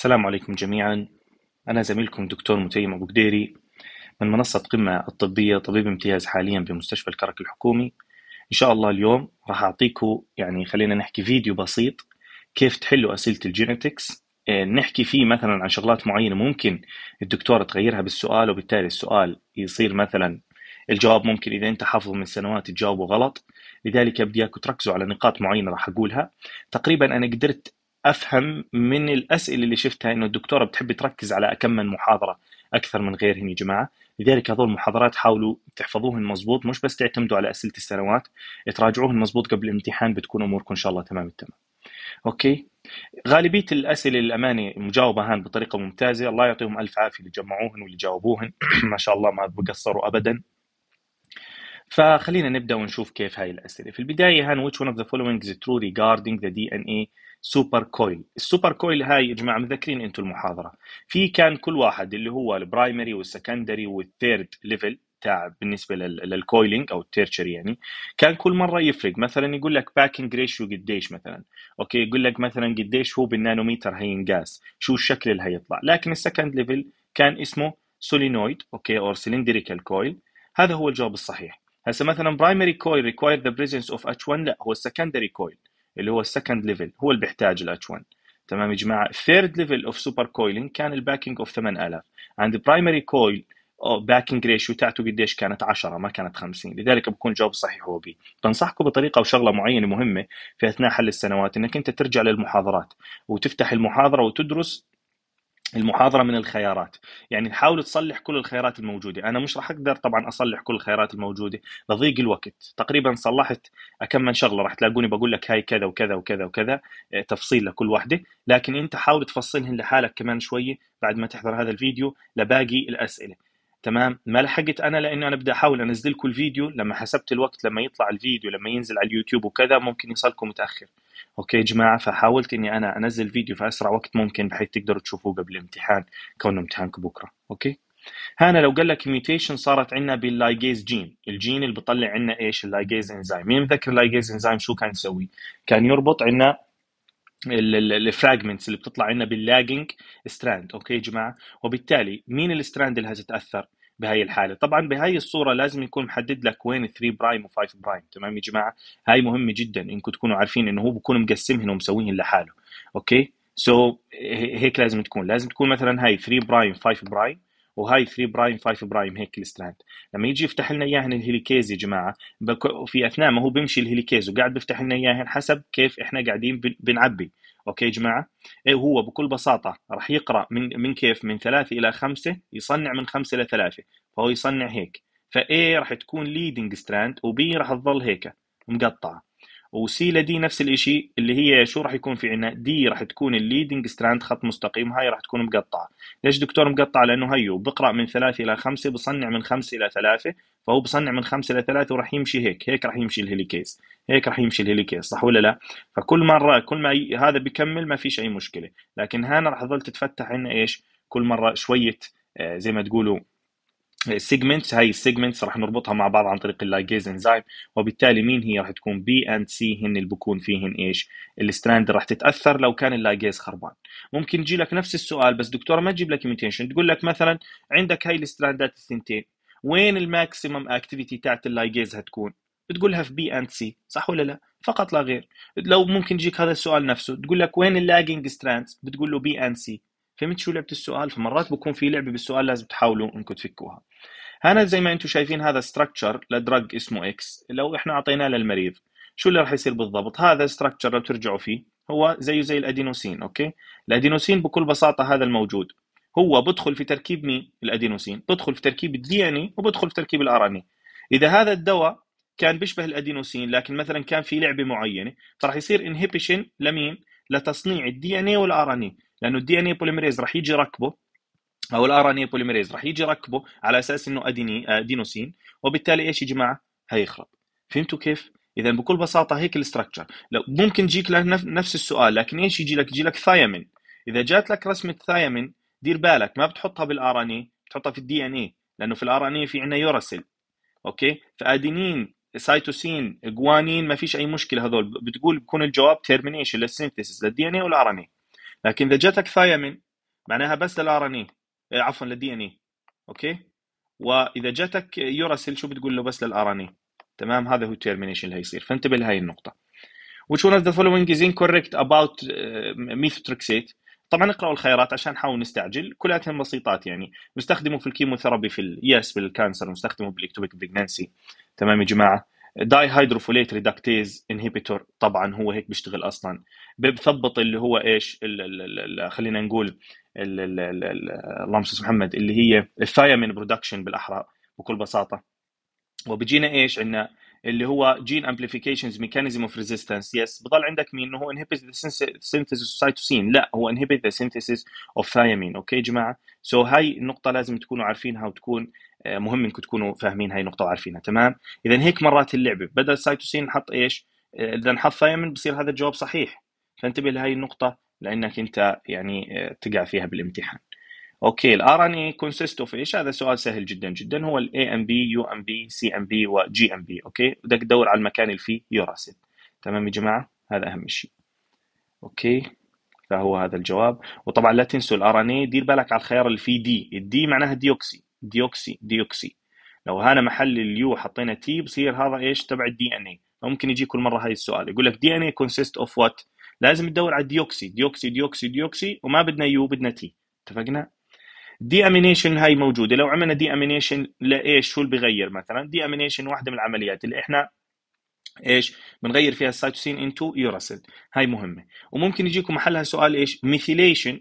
السلام عليكم جميعا أنا زميلكم دكتور متيم أبو قديري من منصة قمة الطبية طبيب امتياز حاليا بمستشفى الكرك الحكومي إن شاء الله اليوم راح أعطيكم يعني خلينا نحكي فيديو بسيط كيف تحلوا أسئلة الجينيتكس آه، نحكي فيه مثلا عن شغلات معينة ممكن الدكتورة تغيرها بالسؤال وبالتالي السؤال يصير مثلا الجواب ممكن إذا أنت حافظه من سنوات تجاوبه غلط لذلك بدي اياكم تركزوا على نقاط معينة راح أقولها تقريبا أنا قدرت افهم من الاسئله اللي شفتها انه الدكتوره بتحب تركز على كم من محاضره اكثر من غيرهم يا جماعه لذلك هذول المحاضرات حاولوا تحفظوهن مزبوط مش بس تعتمدوا على اسئله السنوات تراجعوهن مزبوط قبل الامتحان بتكون اموركم ان شاء الله تمام التمام اوكي غالبيه الاسئله للامانه مجاوبه هان بطريقه ممتازه الله يعطيهم الف عافيه اللي جمعوهن واللي جاوبوهن ما شاء الله ما بقصروا ابدا فخلينا نبدا ونشوف كيف هاي الاسئله في البدايه هان which one of the following is true regarding the DNA سوبر كويل السوبر كويل هاي يا جماعه مذكرين انتم المحاضره في كان كل واحد اللي هو البرايمري والسكندري والثيرد ليفل تاع بالنسبه للكويلينج او التيرشري يعني كان كل مره يفرق مثلا يقول لك باكينج ريشيو قديش مثلا اوكي يقول لك مثلا قديش هو بالنانوميتر هينقاس شو الشكل اللي هيطلع لكن السكند ليفل كان اسمه سولينويد اوكي اور سلندريكال كويل هذا هو الجواب الصحيح هسه مثلا برايمري كويل ريكواير ذا بريزنس اوف اتش 1 لا هو السكندري كويل اللي هو السكند ليفل هو اللي بيحتاج الاتش 1 تمام يا جماعه ثيرد ليفل اوف سوبر كويلينج كان الباكينج اوف 8000 عند برايمري كويل باكينج ريشيو تاعته قديش كانت 10 ما كانت 50 لذلك بكون جواب صحيح هو بي بنصحكم بطريقه وشغله معينه مهمه في اثناء حل السنوات انك انت ترجع للمحاضرات وتفتح المحاضره وتدرس المحاضره من الخيارات يعني حاول تصلح كل الخيارات الموجوده انا مش راح اقدر طبعا اصلح كل الخيارات الموجوده لضيق الوقت تقريبا صلحت كم من شغله راح تلاقوني بقول لك هاي كذا وكذا وكذا وكذا آه، تفصيل لكل واحده لكن انت حاول تفصلهن لحالك كمان شويه بعد ما تحضر هذا الفيديو لباقي الاسئله تمام ما لحقت انا لانه انا بدي احاول انزل لكم الفيديو لما حسبت الوقت لما يطلع الفيديو لما ينزل على اليوتيوب وكذا ممكن يصلكم متاخر اوكي يا جماعه فحاولت اني انا انزل فيديو في اسرع وقت ممكن بحيث تقدروا تشوفوه قبل الامتحان كونه امتحانك بكره اوكي هنا لو قال لك ميوتيشن صارت عندنا باللايجيز جين الجين اللي بيطلع عندنا ايش اللايجيز انزيم مين متذكر اللايجيز انزيم شو كان يسوي كان يربط عندنا الفراجمنتس اللي بتطلع عندنا باللاجنج ستراند اوكي يا جماعه وبالتالي مين الستراند اللي هتتاثر بهاي الحاله طبعا بهاي الصوره لازم يكون محدد لك وين 3 برايم و5 برايم تمام يا جماعه هاي مهمه جدا انكم تكونوا عارفين انه هو بكون مقسمهن ومسويهن لحاله اوكي سو so, هيك لازم تكون لازم تكون مثلا هاي 3 برايم 5 برايم وهاي 3 برايم 5 برايم هيك الستراند لما يجي يفتح لنا اياهن الهيليكيز يا جماعه في اثناء ما هو بيمشي الهيليكيز وقاعد بيفتح لنا اياهن حسب كيف احنا قاعدين بنعبي اوكي يا جماعه ايه هو بكل بساطه راح يقرا من من كيف من ثلاثه الى خمسه يصنع من خمسه الى ثلاثه فهو يصنع هيك فاي راح تكون ليدنج ستراند وبي راح تظل هيك مقطعه وسي لدي نفس الشيء اللي هي شو راح يكون في عندنا دي راح تكون الليدنج ستراند خط مستقيم هاي راح تكون مقطعه ليش دكتور مقطعه لانه هيو بقرا من ثلاثة الى خمسة بصنع من خمسة الى ثلاثة فهو بصنع من خمسة الى ثلاثة وراح يمشي هيك هيك راح يمشي الهليكيز هيك راح يمشي الهليكيز صح ولا لا فكل مره كل ما ي... هذا بكمل ما فيش اي مشكله لكن هنا راح تظل تتفتح عندنا ايش كل مره شويه آه، زي ما تقولوا سيجمنتس هاي السيجمنتس رح نربطها مع بعض عن طريق اللايجيز انزيم وبالتالي مين هي رح تكون بي اند سي هن اللي بكون فيهن ايش الستراند رح تتاثر لو كان اللايجيز خربان ممكن يجي لك نفس السؤال بس دكتور ما تجيب لك ميتيشن تقول لك مثلا عندك هاي الستراندات الثنتين وين الماكسيمم اكتيفيتي تاعت اللايجيز هتكون بتقولها في بي اند سي صح ولا لا فقط لا غير لو ممكن يجيك هذا السؤال نفسه تقول لك وين اللاجينج ستراندز بتقول له بي اند سي فهمت شو لعبه السؤال فمرات بكون في لعبه بالسؤال لازم تحاولوا انكم تفكوها هنا زي ما انتم شايفين هذا ستراكشر لدرج اسمه اكس لو احنا اعطيناه للمريض شو اللي راح يصير بالضبط هذا ستراكشر لو ترجعوا فيه هو زيه زي الادينوسين اوكي الادينوسين بكل بساطه هذا الموجود هو بدخل في تركيب مين الادينوسين بدخل في تركيب الدي ان وبدخل في تركيب الار ان اذا هذا الدواء كان بيشبه الادينوسين لكن مثلا كان في لعبه معينه فراح يصير انهبيشن لمين لتصنيع الدي ان اي والار ان لانه الدي ان اي بوليمريز راح يجي يركبه او الار ان اي بوليمريز راح يجي يركبه على اساس انه اديني ادينوسين آه، وبالتالي ايش يا جماعه؟ هيخرب فهمتوا كيف؟ اذا بكل بساطه هيك الاستراكشر لو ممكن يجيك نفس السؤال لكن ايش يجي لك؟ يجي لك ثايمين اذا جات لك رسمه ثايمين دير بالك ما بتحطها بالار ان اي بتحطها في الدي ان اي لانه في الار ان اي في عندنا يوراسيل اوكي فادينين سايتوسين جوانين ما فيش اي مشكله هذول بتقول بكون الجواب تيرمينيشن للسينثيسيس للدي ان اي والار ان اي لكن اذا جاتك ثايامين معناها بس للار ان اي عفوا للدي ان اي اوكي واذا جاتك يوراسيل شو بتقول له بس للار ان اي تمام هذا هو التيرمينيشن اللي هيصير فانتبه لهي النقطه which one of the following is incorrect about uh, methotrexate طبعا اقراوا الخيارات عشان نحاول نستعجل كلاتهم بسيطات يعني نستخدمه في الكيموثيرابي في اليس بالكانسر نستخدمه بالاكتوبيك بريجنسي تمام يا جماعه داي هيدروفوليت ريدكتيز انهبيتور طبعا هو هيك بيشتغل اصلا بثبط اللي هو ايش خلينا نقول اللهم صل محمد اللي هي الثايامين برودكشن بالاحرى بكل بساطه وبيجينا ايش عندنا اللي هو جين امبليفيكيشنز ميكانيزم اوف ريزيستنس يس بضل عندك مين انه هو سينثيس سينثيسيس سايتوسين لا هو انهبت ذا سينثيسيس اوف ثايامين اوكي يا جماعه سو so هاي النقطه لازم تكونوا عارفينها وتكون آه، مهم انكم تكونوا فاهمين هاي النقطه وعارفينها تمام اذا هيك مرات اللعبه بدل سايتوسين نحط ايش آه، اذا نحط ثايمين بصير هذا الجواب صحيح فانتبه لهي النقطه لانك انت يعني آه، تقع فيها بالامتحان اوكي الار ان اي كونسيست اوف ايش هذا سؤال سهل جدا جدا هو الاي ام بي يو ام بي سي ام بي وجي ام بي اوكي بدك تدور على المكان اللي فيه يوراسيل تمام يا جماعه هذا اهم شيء اوكي فهو هذا الجواب وطبعا لا تنسوا الار ان اي دير بالك على الخيار اللي فيه دي الدي معناها ديوكسي ديوكسي ديوكسي لو هنا محل اليو حطينا تي بصير هذا ايش تبع الدي ان اي ممكن يجي كل مره هاي السؤال يقول لك دي ان اي كونسيست اوف وات لازم تدور على ديوكسي ديوكسي ديوكسي ديوكسي وما بدنا يو بدنا تي اتفقنا دي امينيشن هاي موجوده لو عملنا دي امينيشن لايش شو اللي بغير مثلا دي امينيشن واحده من العمليات اللي احنا ايش بنغير فيها السيتوسين انتو يوراسيل هاي مهمه وممكن يجيكم محلها سؤال ايش ميثيليشن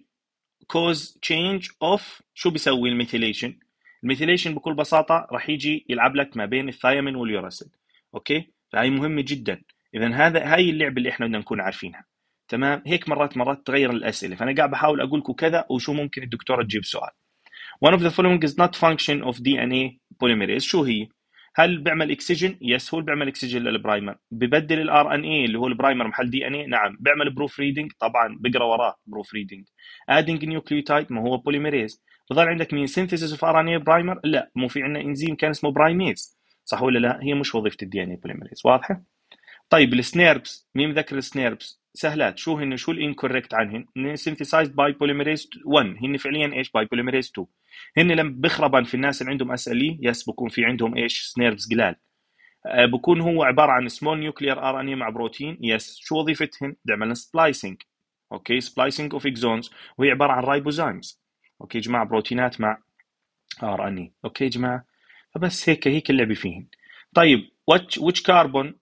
كوز تشينج اوف شو بيسوي الميثيليشن الميثيليشن بكل بساطه راح يجي يلعب لك ما بين الثايمين واليوراسيل اوكي فهي مهمه جدا اذا هذا هاي اللعبه اللي احنا بدنا نكون عارفينها تمام هيك مرات مرات تغير الاسئله فانا قاعد بحاول اقول لكم كذا وشو ممكن الدكتوره تجيب سؤال One of the following is not function of DNA polymerase شو هي؟ هل بيعمل اكسجين؟ يس هو بيعمل اكسجين للبرايمر، ببدل الار ان اي اللي هو البرايمر محل دي ان اي نعم، بيعمل بروف ريدنج طبعا بقرا وراه بروف ريدنج، ادنج نيوكليوتايد ما هو بوليميريز، بضل عندك مين سينثيسيس اوف ار ان اي برايمر لا مو في عندنا انزيم كان اسمه برايميز صح ولا لا هي مش وظيفه الدي ان اي بوليميريز واضحه طيب السنيربس مين مذكر السنيربس سهلات شو هن شو الانكوركت عنهن سينثيسايزد باي بوليمريز 1 هن فعليا ايش باي بوليمريز 2 هن لما بخربن في الناس اللي عندهم اس ال اي يس بكون في عندهم ايش سنيربس قلال آه، بكون هو عباره عن سمول نيوكليير ار ان اي مع بروتين يس شو وظيفتهن بيعمل اعمل سبلايسنج اوكي سبلايسنج اوف اكزونز وهي عباره عن رايبوزايمز اوكي يا جماعه بروتينات مع ار ان اي اوكي يا جماعه فبس هيك هيك اللعبه فيهن طيب واتش ويتش كاربون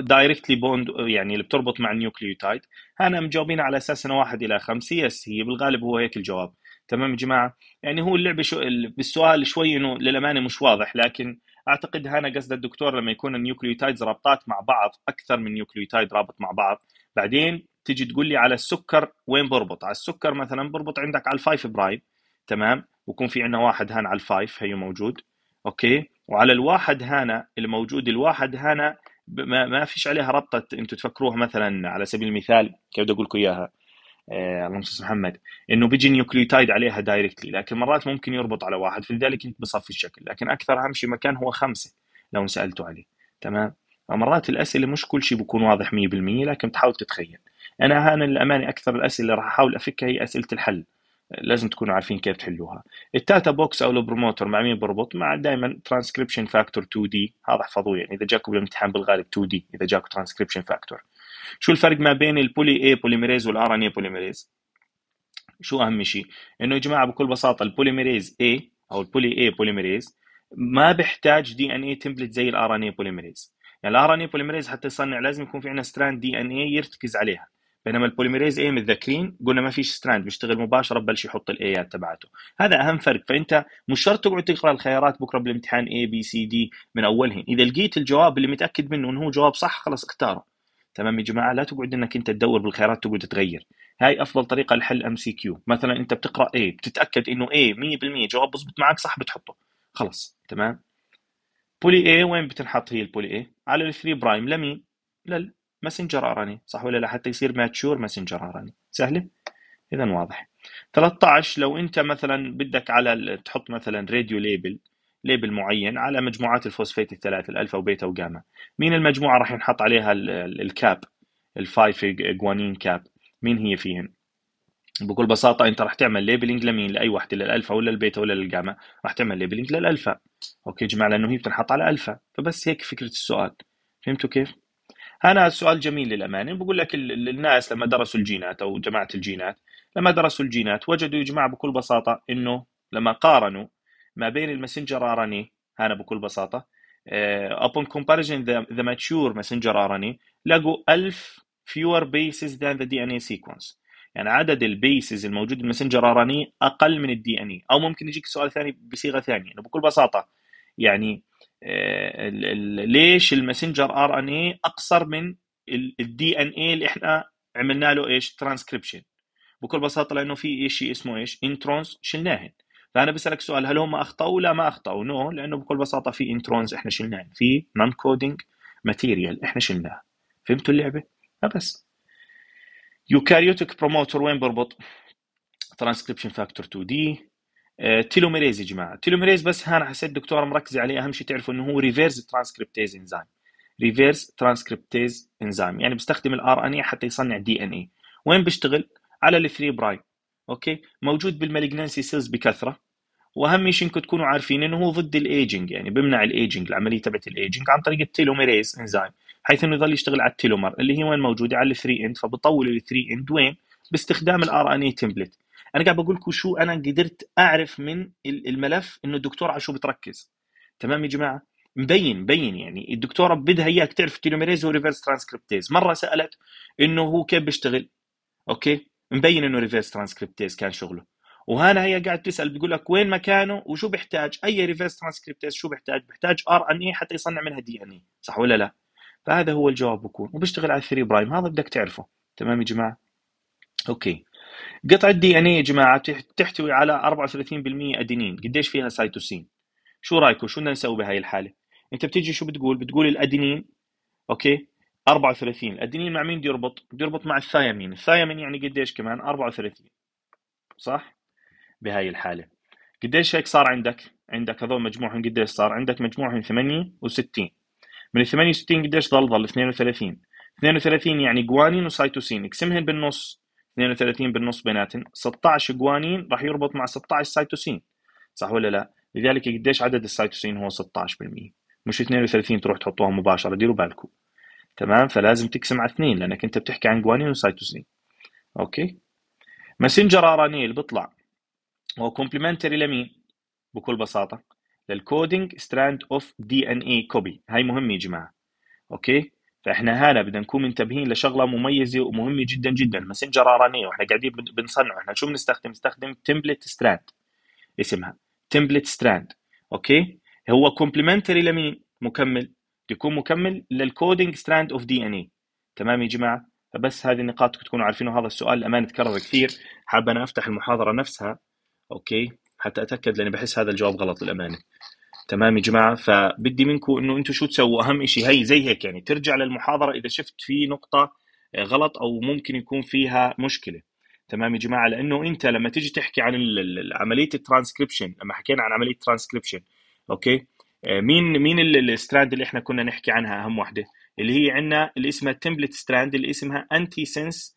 دايركتلي بوند يعني اللي بتربط مع النيوكليوتايد انا مجاوبين على اساس انه واحد الى خمسه يس هي بالغالب هو هيك الجواب تمام يا جماعه يعني هو اللعبه شو بالسؤال شوي انه للامانه مش واضح لكن اعتقد هنا قصد الدكتور لما يكون النيوكليوتايدز رابطات مع بعض اكثر من نيوكليوتايد رابط مع بعض بعدين تجي تقول لي على السكر وين بربط على السكر مثلا بربط عندك على الفايف برايم تمام ويكون في عندنا واحد هان على الفايف هيو موجود اوكي وعلى الواحد هنا الموجود الواحد هنا ما, ما فيش عليها ربطه انتم تفكروها مثلا على سبيل المثال كيف بدي اقول لكم اياها آه اللهم صل محمد انه بيجي نيوكليوتايد عليها دايركتلي لكن مرات ممكن يربط على واحد فلذلك انت بصفي الشكل لكن اكثر اهم شيء مكان هو خمسه لو سالتوا عليه تمام فمرات الاسئله مش كل شيء بكون واضح 100% لكن بتحاول تتخيل انا هنا للامانه اكثر الاسئله اللي راح احاول افكها هي اسئله الحل لازم تكونوا عارفين كيف تحلوها التاتا بوكس او البروموتر مع مين بربط مع دائما ترانسكريبشن فاكتور 2 دي هذا احفظوه يعني اذا جاكم بالامتحان بالغالب 2 دي اذا جاكم ترانسكريبشن فاكتور شو الفرق ما بين البولي اي بوليميريز والار ان اي بوليميريز شو اهم شيء انه يا جماعه بكل بساطه البوليميريز اي او البولي اي بوليميريز ما بيحتاج دي ان اي تمبلت زي الار ان اي بوليميريز يعني الار ان اي بوليميريز حتى يصنع لازم يكون في عندنا ستراند دي ان اي يرتكز عليها بينما البوليميريز ايه متذكرين قلنا ما فيش ستراند بيشتغل مباشره ببلش يحط الايات تبعته هذا اهم فرق فانت مش شرط تقعد تقرا الخيارات بكره بالامتحان اي بي سي دي من اولهم اذا لقيت الجواب اللي متاكد منه انه هو جواب صح خلاص اختاره تمام يا جماعه لا تقعد انك انت تدور بالخيارات تقعد تغير هاي افضل طريقه لحل ام سي كيو مثلا انت بتقرا اي بتتاكد انه اي 100% جواب بظبط معك صح بتحطه خلاص تمام بولي اي وين بتنحط هي البولي اي على الثري برايم لمين لل ماسنجر ار اي صح ولا لا حتى يصير ماتشور ماسنجر ار اي سهله اذا واضح 13 لو انت مثلا بدك على تحط مثلا راديو ليبل ليبل معين على مجموعات الفوسفات الثلاثه الالفا وبيتا وجاما مين المجموعه راح ينحط عليها الكاب الفايف جوانين كاب مين هي فيهن بكل بساطه انت راح تعمل ليبلنج لمين لاي وحده للالفا ولا البيتا ولا للجاما راح تعمل ليبلنج للالفا اوكي جماعه لانه هي بتنحط على الفا فبس هيك فكره السؤال فهمتوا كيف انا سؤال جميل للامانه بقول لك الناس لما درسوا الجينات او جماعه الجينات لما درسوا الجينات وجدوا يا جماعه بكل بساطه انه لما قارنوا ما بين المسنجر ار ان اي انا بكل بساطه آه، upon comparison the, the mature messenger RNA إيه، لقوا 1000 fewer bases than the DNA sequence يعني عدد البيسز الموجود بالمسنجر ار ان اي اقل من الدي ان اي او ممكن يجيك سؤال ثاني بصيغه ثانيه انه يعني بكل بساطه يعني آه، ليش المسنجر ار ان اي اقصر من الدي ان اي اللي احنا عملنا له ايش ترانسكريبشن بكل بساطه لانه في شيء اسمه ايش انترونز شلناهن فانا بسالك سؤال هل هم اخطاوا لا ما اخطاوا نو no. لانه بكل بساطه في انترونز احنا شلناهن في نون كودينج ماتيريال احنا شلناها فهمتوا اللعبه بس يوكاريوتك بروموتر وين بربط ترانسكريبشن فاكتور 2 دي آه، تيلوميريز يا جماعه تيلوميريز بس هان حسيت الدكتوره مركزه عليه اهم شيء تعرفوا انه هو ريفيرس ترانسكريبتيز انزيم ريفيرس ترانسكريبتيز انزيم يعني بيستخدم الار ان اي حتى يصنع دي ان اي وين بيشتغل على الفري برايم اوكي موجود بالمالجنسي سيلز بكثره واهم شيء انكم تكونوا عارفين انه هو ضد الايجنج يعني بيمنع الايجنج العمليه تبعت الايجنج عن طريق التيلوميريز انزيم حيث انه يظل يشتغل على التيلومر اللي هي وين موجوده على الثري اند فبطول الثري اند وين باستخدام الار ان اي تمبلت انا قاعد بقول لكم شو انا قدرت اعرف من الملف انه الدكتور على شو بتركز تمام يا جماعه مبين مبين يعني الدكتوره بدها اياك تعرف تيلوميريز وريفرس ترانسكريبتيز مره سالت انه هو كيف بيشتغل اوكي مبين انه ريفرس ترانسكريبتيز كان شغله وهنا هي قاعد تسال بيقول لك وين مكانه وشو بيحتاج اي ريفرس ترانسكريبتيز شو بيحتاج بيحتاج ار ان اي حتى يصنع منها دي ان اي صح ولا لا فهذا هو الجواب بكون وبيشتغل على 3 برايم هذا بدك تعرفه تمام يا جماعه اوكي قطعه دي ان اي يا جماعه تحتوي على 34% ادينين قديش فيها سيتوسين شو رايكم شو بدنا نسوي بهاي الحاله انت بتيجي شو بتقول بتقول الادينين اوكي 34 الادينين مع مين بده يربط بده يربط مع الثايمين الثايمين يعني قديش كمان 34 صح بهاي الحاله قديش هيك صار عندك عندك هذول مجموعهم قديش صار عندك مجموعهم 68 من ال 68 قديش ضل ضل 32 32 يعني جوانين وسيتوسين اقسمهم بالنص 32 بالنص بيناتهم 16 جوانين راح يربط مع 16 سيتوسين صح ولا لا؟ لذلك قديش عدد السيتوسين هو 16% مش 32 تروح تحطوها مباشره ديروا بالكم تمام فلازم تقسم على اثنين لانك انت بتحكي عن جوانين وسيتوسين اوكي ماسنجر ار ان إيه اللي بيطلع هو كومبلمنتري لمين؟ بكل بساطه للكودينج ستراند اوف دي ان اي كوبي هاي مهمه يا جماعه اوكي فاحنا هنا بدنا نكون منتبهين لشغله مميزه ومهمه جدا جدا ماسنجر ار ان اي واحنا قاعدين بنصنعه احنا شو بنستخدم نستخدم تمبلت ستراند اسمها تمبلت ستراند اوكي هو كومبلمنتري لمين مكمل يكون مكمل للكودينج ستراند اوف دي ان اي تمام يا جماعه فبس هذه النقاط تكونوا عارفين هذا السؤال الامانه تكرر كثير حاب انا افتح المحاضره نفسها اوكي حتى اتاكد لاني بحس هذا الجواب غلط للامانه تمام يا جماعه فبدي منكم انه انتم شو تسووا اهم شيء هي زي هيك يعني ترجع للمحاضره اذا شفت في نقطه آه، غلط او ممكن يكون فيها مشكله تمام يا جماعه لانه انت لما تيجي تحكي عن عمليه الترانسكريبشن لما حكينا عن عمليه الترانسكريبشن اوكي آه، مين مين الستراند اللي احنا كنا نحكي عنها اهم وحده اللي هي عندنا اللي اسمها تمبلت ستراند اللي اسمها انتي سنس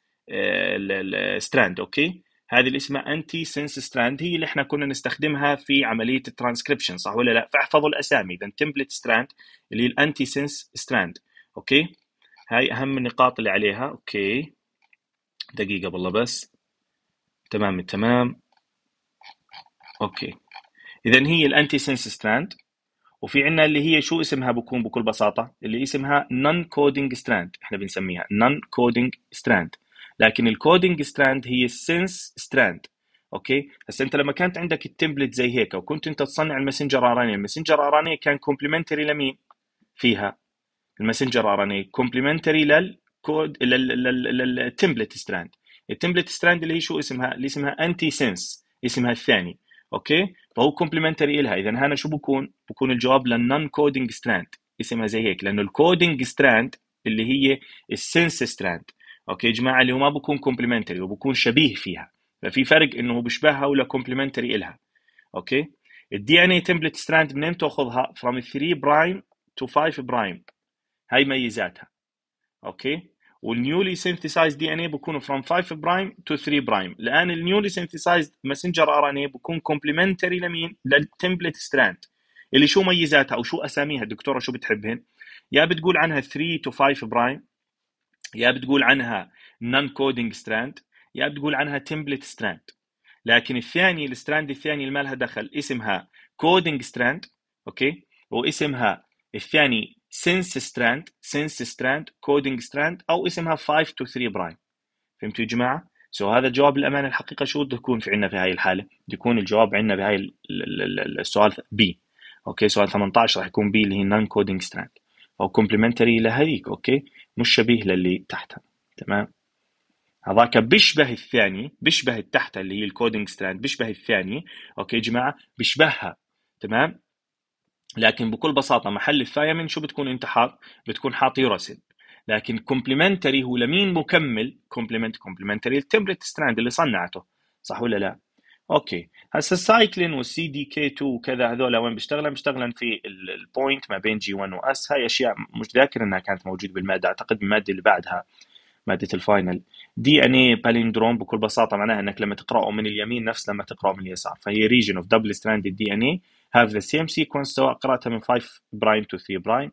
ستراند اوكي هذه اللي اسمها انتي سنس ستراند هي اللي احنا كنا نستخدمها في عمليه الترانسكريبشن صح ولا لا فاحفظوا الاسامي اذا تمبلت ستراند اللي هي الانتي سنس ستراند اوكي هاي اهم النقاط اللي عليها اوكي دقيقه والله بس تمام التمام اوكي اذا هي الانتي سنس ستراند وفي عندنا اللي هي شو اسمها بكون بكل بساطه اللي اسمها نون كودينج ستراند احنا بنسميها نون كودينج ستراند لكن الكودينج ستراند هي السنس ستراند اوكي هسه انت لما كانت عندك التمبلت زي هيك وكنت انت تصنع الماسنجر ارانيه الماسنجر اي كان كومبلمنتري لمين فيها الماسنجر ان كومبلمنتري للكود للتمبلت ستراند التمبلت ستراند اللي هي شو اسمها اللي اسمها انتي سنس اسمها الثاني اوكي فهو كومبلمنتري لها اذا هنا شو بكون بكون الجواب للنون كودينج ستراند اسمها زي هيك لانه الكودينج ستراند اللي هي السنس ستراند اوكي يا جماعه اللي هو ما بكون كومبلمنتري وبكون شبيه فيها ففي فرق انه هو بيشبهها ولا كومبلمنتري الها اوكي الدي ان اي تمبلت ستراند منين تاخذها؟ فروم 3 برايم تو 5 برايم هاي ميزاتها اوكي والنيولي سينثسايز دي ان اي بكون فروم 5 برايم تو 3 برايم الان النيولي سينثسايز ماسنجر ار ان اي بكون كومبلمنتري لمين؟ للتمبلت ستراند اللي شو ميزاتها او شو اساميها الدكتوره شو بتحبهن؟ يا بتقول عنها 3 تو 5 برايم يا بتقول عنها نون كودينج ستراند يا بتقول عنها تمبلت ستراند لكن الثاني الستراند الثاني اللي ما لها دخل اسمها كودينج ستراند اوكي واسمها الثاني سنس ستراند سنس ستراند كودينج ستراند او اسمها 5 تو 3 برايم فهمتوا يا جماعه؟ سو so هذا الجواب للامانه الحقيقه شو بده يكون في عندنا في هاي الحاله؟ بده يكون الجواب عندنا بهاي السؤال بي اوكي سؤال 18 راح يكون بي اللي هي نون كودينج ستراند او كومبلمنتري لهذيك اوكي مش شبيه للي تحتها تمام هذاك بيشبه الثاني بيشبه التحت اللي هي الكودينج ستراند بيشبه الثاني اوكي يا جماعه بيشبهها تمام لكن بكل بساطه محل من شو بتكون انت حاط بتكون حاط يوراسيل لكن كومبلمنتري هو لمين مكمل كومبلمنت كومبلمنتري التمبلت ستراند اللي صنعته صح ولا لا اوكي هسه السايكلين والسي دي كي 2 وكذا هذول وين بيشتغلن؟ بيشتغلن في البوينت ما بين جي 1 واس هاي اشياء مش ذاكر انها كانت موجوده بالماده اعتقد الماده اللي بعدها ماده الفاينل دي ان اي باليندروم بكل بساطه معناها انك لما تقراه من اليمين نفس لما تقراه من اليسار فهي ريجن اوف دبل ستراند دي ان اي هاف ذا سيم سيكونس سواء قراتها من 5 برايم تو 3 برايم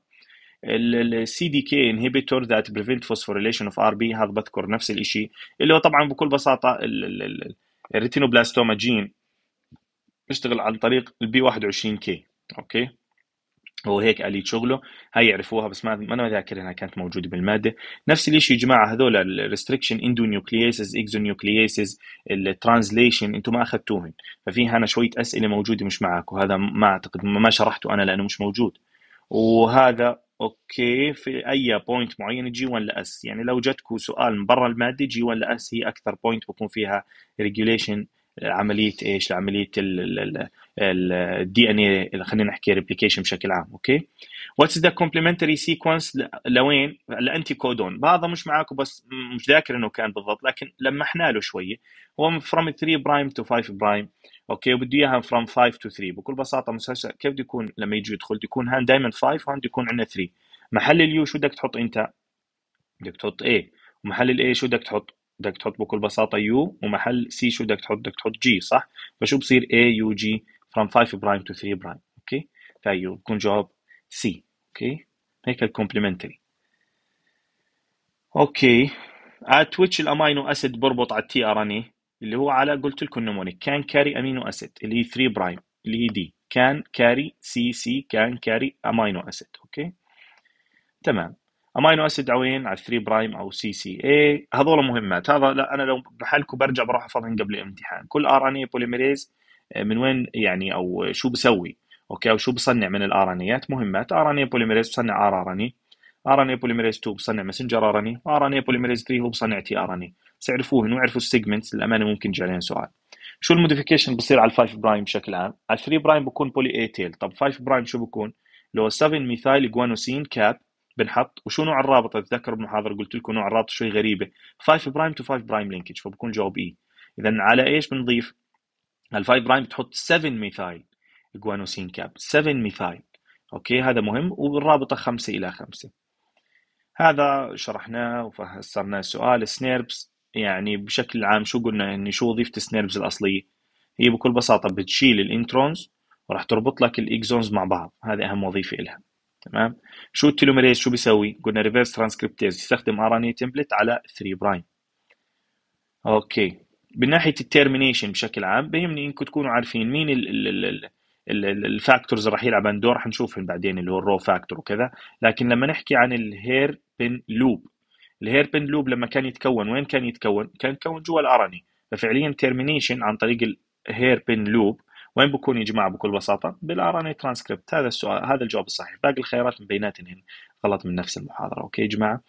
السي دي كي انهبيتور ذات بريفنت فوسفوريليشن اوف ار بي هذا بذكر نفس الشيء اللي هو طبعا بكل بساطه الريتينوبلاستوما جين بيشتغل عن طريق البي 21 كي اوكي هو هيك آلية شغله هاي يعرفوها بس ما ما انا ذاكر انها كانت موجوده بالماده نفس الشيء يا جماعه هذول الريستريكشن اندو نيوكلييسز اكزو نيوكلييسز الترانزليشن انتم ما اخذتوهن ففي هنا شويه اسئله موجوده مش معك وهذا ما اعتقد ما شرحته انا لانه مش موجود وهذا اوكي في اي بوينت معينه جي 1 لاس يعني لو جاتكم سؤال من برا الماده جي 1 لاس هي اكثر بوينت بكون فيها ريجوليشن عمليه ايش؟ لعمليه الدي ان اي خلينا نحكي ريبليكيشن بشكل عام اوكي؟ واتس ذا كومبلمنتري سيكونس لوين؟ الانتي كودون بعضها مش معاكم بس مش ذاكر انه كان بالضبط لكن لمحنا له شويه هو فروم 3 برايم تو 5 برايم اوكي وبده اياها فروم 5 تو 3 بكل بساطه مسلسل كيف بده يكون لما يجي يدخل يكون هان دائما 5 وهان يكون عندنا 3 محل اليو شو بدك تحط انت؟ بدك تحط A ومحل الاي شو بدك تحط؟ بدك تحط بكل بساطه يو ومحل سي شو بدك تحط؟ بدك تحط جي صح؟ فشو بصير A U G from 5 برايم to 3 برايم اوكي؟ فيو بكون جواب سي اوكي هيك الكومبلمنتري. اوكي ات ويتش الامينو اسيد بربط على التي ار ان اي اللي هو على قلت لكم النمونيك كان كاري امينو اسيد اللي هي 3 برايم اللي هي دي كان كاري سي سي كان كاري امينو اسيد اوكي تمام امينو اسيد وين على 3 برايم او سي سي اي هذول مهمات هذا لا انا لو بحالكم برجع بروح احفظهم قبل الامتحان كل ار ان اي بوليميريز من وين يعني او شو بسوي اوكي او شو بصنع من الارانيات مهمات ار ان اي بصنع ار ار ان اي ار ان اي بوليمريز 2 بصنع ماسنجر ار ان اي وار ان اي بوليمريز 3 هو بصنع تي ار ان اي بس اعرفوهن واعرفوا السيجمنتس للامانه ممكن يجي علينا سؤال شو الموديفيكيشن بصير على 5 برايم بشكل عام على 3 برايم بكون بولي اي تيل طب 5 برايم شو بكون لو 7 ميثايل جوانوسين كاب بنحط وشو نوع الرابط اتذكر بالمحاضره قلت لكم نوع الرابط شوي غريبه 5 برايم تو 5 برايم لينكج فبكون جواب اي e. اذا على ايش بنضيف ال 5 برايم بتحط 7 ميثايل جوانوسين كاب 7 ميثايل اوكي هذا مهم والرابطه 5 الى 5 هذا شرحناه وفسرناه السؤال سنيربس يعني بشكل عام شو قلنا ان يعني شو وظيفه السنيربس الاصليه هي بكل بساطه بتشيل الانترونز وراح تربط لك الاكزونز مع بعض هذه اهم وظيفه لها تمام شو التلوميريز شو بيسوي قلنا ريفرس ترانسكريبتيز يستخدم ار ان اي تمبلت على 3 برايم اوكي من ناحيه التيرمينيشن بشكل عام بيهمني انكم تكونوا عارفين مين ال ال ال الفاكتورز راح يلعب عن دور حنشوفهم بعدين اللي هو الرو فاكتور وكذا لكن لما نحكي عن الهير بن لوب الهير بن لوب لما كان يتكون وين كان يتكون كان يتكون جوا الارني ففعليا تيرمينيشن عن طريق الهير بن لوب وين بكون يا جماعه بكل بساطه بالارني ترانسكريبت هذا السؤال هذا الجواب الصحيح باقي الخيارات بيناتهم غلط من نفس المحاضره اوكي يا جماعه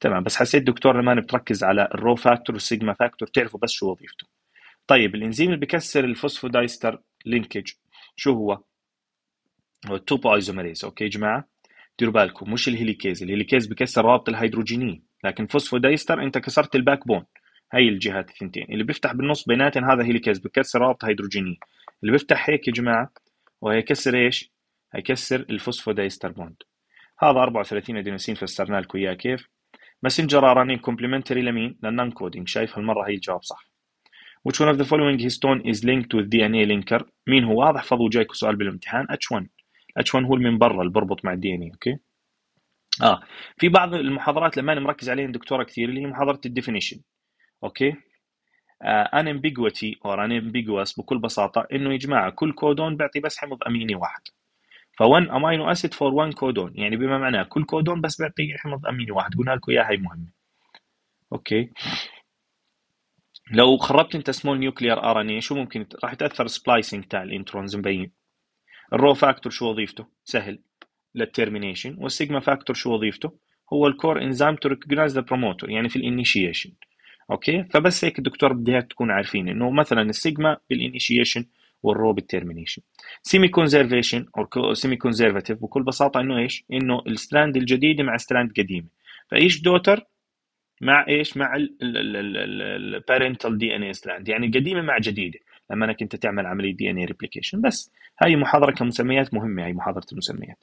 تمام بس حسيت دكتور لما بتركز على الرو فاكتور والسيجما فاكتور تعرفوا بس شو وظيفته طيب الانزيم اللي بكسر الفوسفودايستر لينكج شو هو؟ هو آه، التو بايزوميريز اوكي يا جماعه؟ ديروا بالكم مش الهيليكيز الهيليكيز بكسر رابط الهيدروجينيه لكن فوسفودايستر انت كسرت الباك بون هي الجهات الثنتين اللي بيفتح بالنص بيناتهم هذا هيليكيز بكسر رابط هيدروجينيه اللي بيفتح هيك يا جماعه وهيكسر ايش هيكسر الفوسفودايستر بوند هذا 34 ادينوسين فسرنا لكم اياه كيف مسنجر ار ان كومبلمنتري لمين للنان كودينج شايف هالمره هي الجواب صح Which one of the following histone is linked to the DNA linker? مين هو؟ واضح فضوا جايكم سؤال بالامتحان H1 H1 هو اللي من برا اللي بربط مع الدي ان اي اوكي؟ اه في بعض المحاضرات لما انا مركز عليها دكتوره كثير اللي هي محاضره الديفينيشن اوكي؟ آه، unambiguity or unambiguous بكل بساطة إنه يا جماعة كل كودون بيعطي بس حمض أميني واحد ف1 امينو اسيد فور 1 كودون يعني بما معناه كل كودون بس بيعطي حمض أميني واحد قلنا لكم إياها هي مهمة أوكي لو خربت انت سمول نيوكلير ار ان اي شو ممكن راح تاثر سبلايسنج تاع الانترونز مبين الرو فاكتور شو وظيفته سهل للترمينيشن والسيجما فاكتور شو وظيفته هو الكور انزيم تو ريكوجنايز ذا بروموتر يعني في الانيشيشن اوكي فبس هيك الدكتور بدي اياك تكون عارفين انه مثلا السيجما بالانيشيشن والرو بالترمينيشن سيمي كونزرفيشن او سيمي كونزرفاتيف بكل بساطه انه ايش انه الستراند الجديده مع ستراند قديمه فايش دوتر مع ايش؟ مع البارنتال دي ان اي سلاند يعني قديمه مع جديده لما انك انت تعمل عمليه دي ان اي ريبليكيشن بس هاي محاضره كمسميات مهمه هاي محاضره المسميات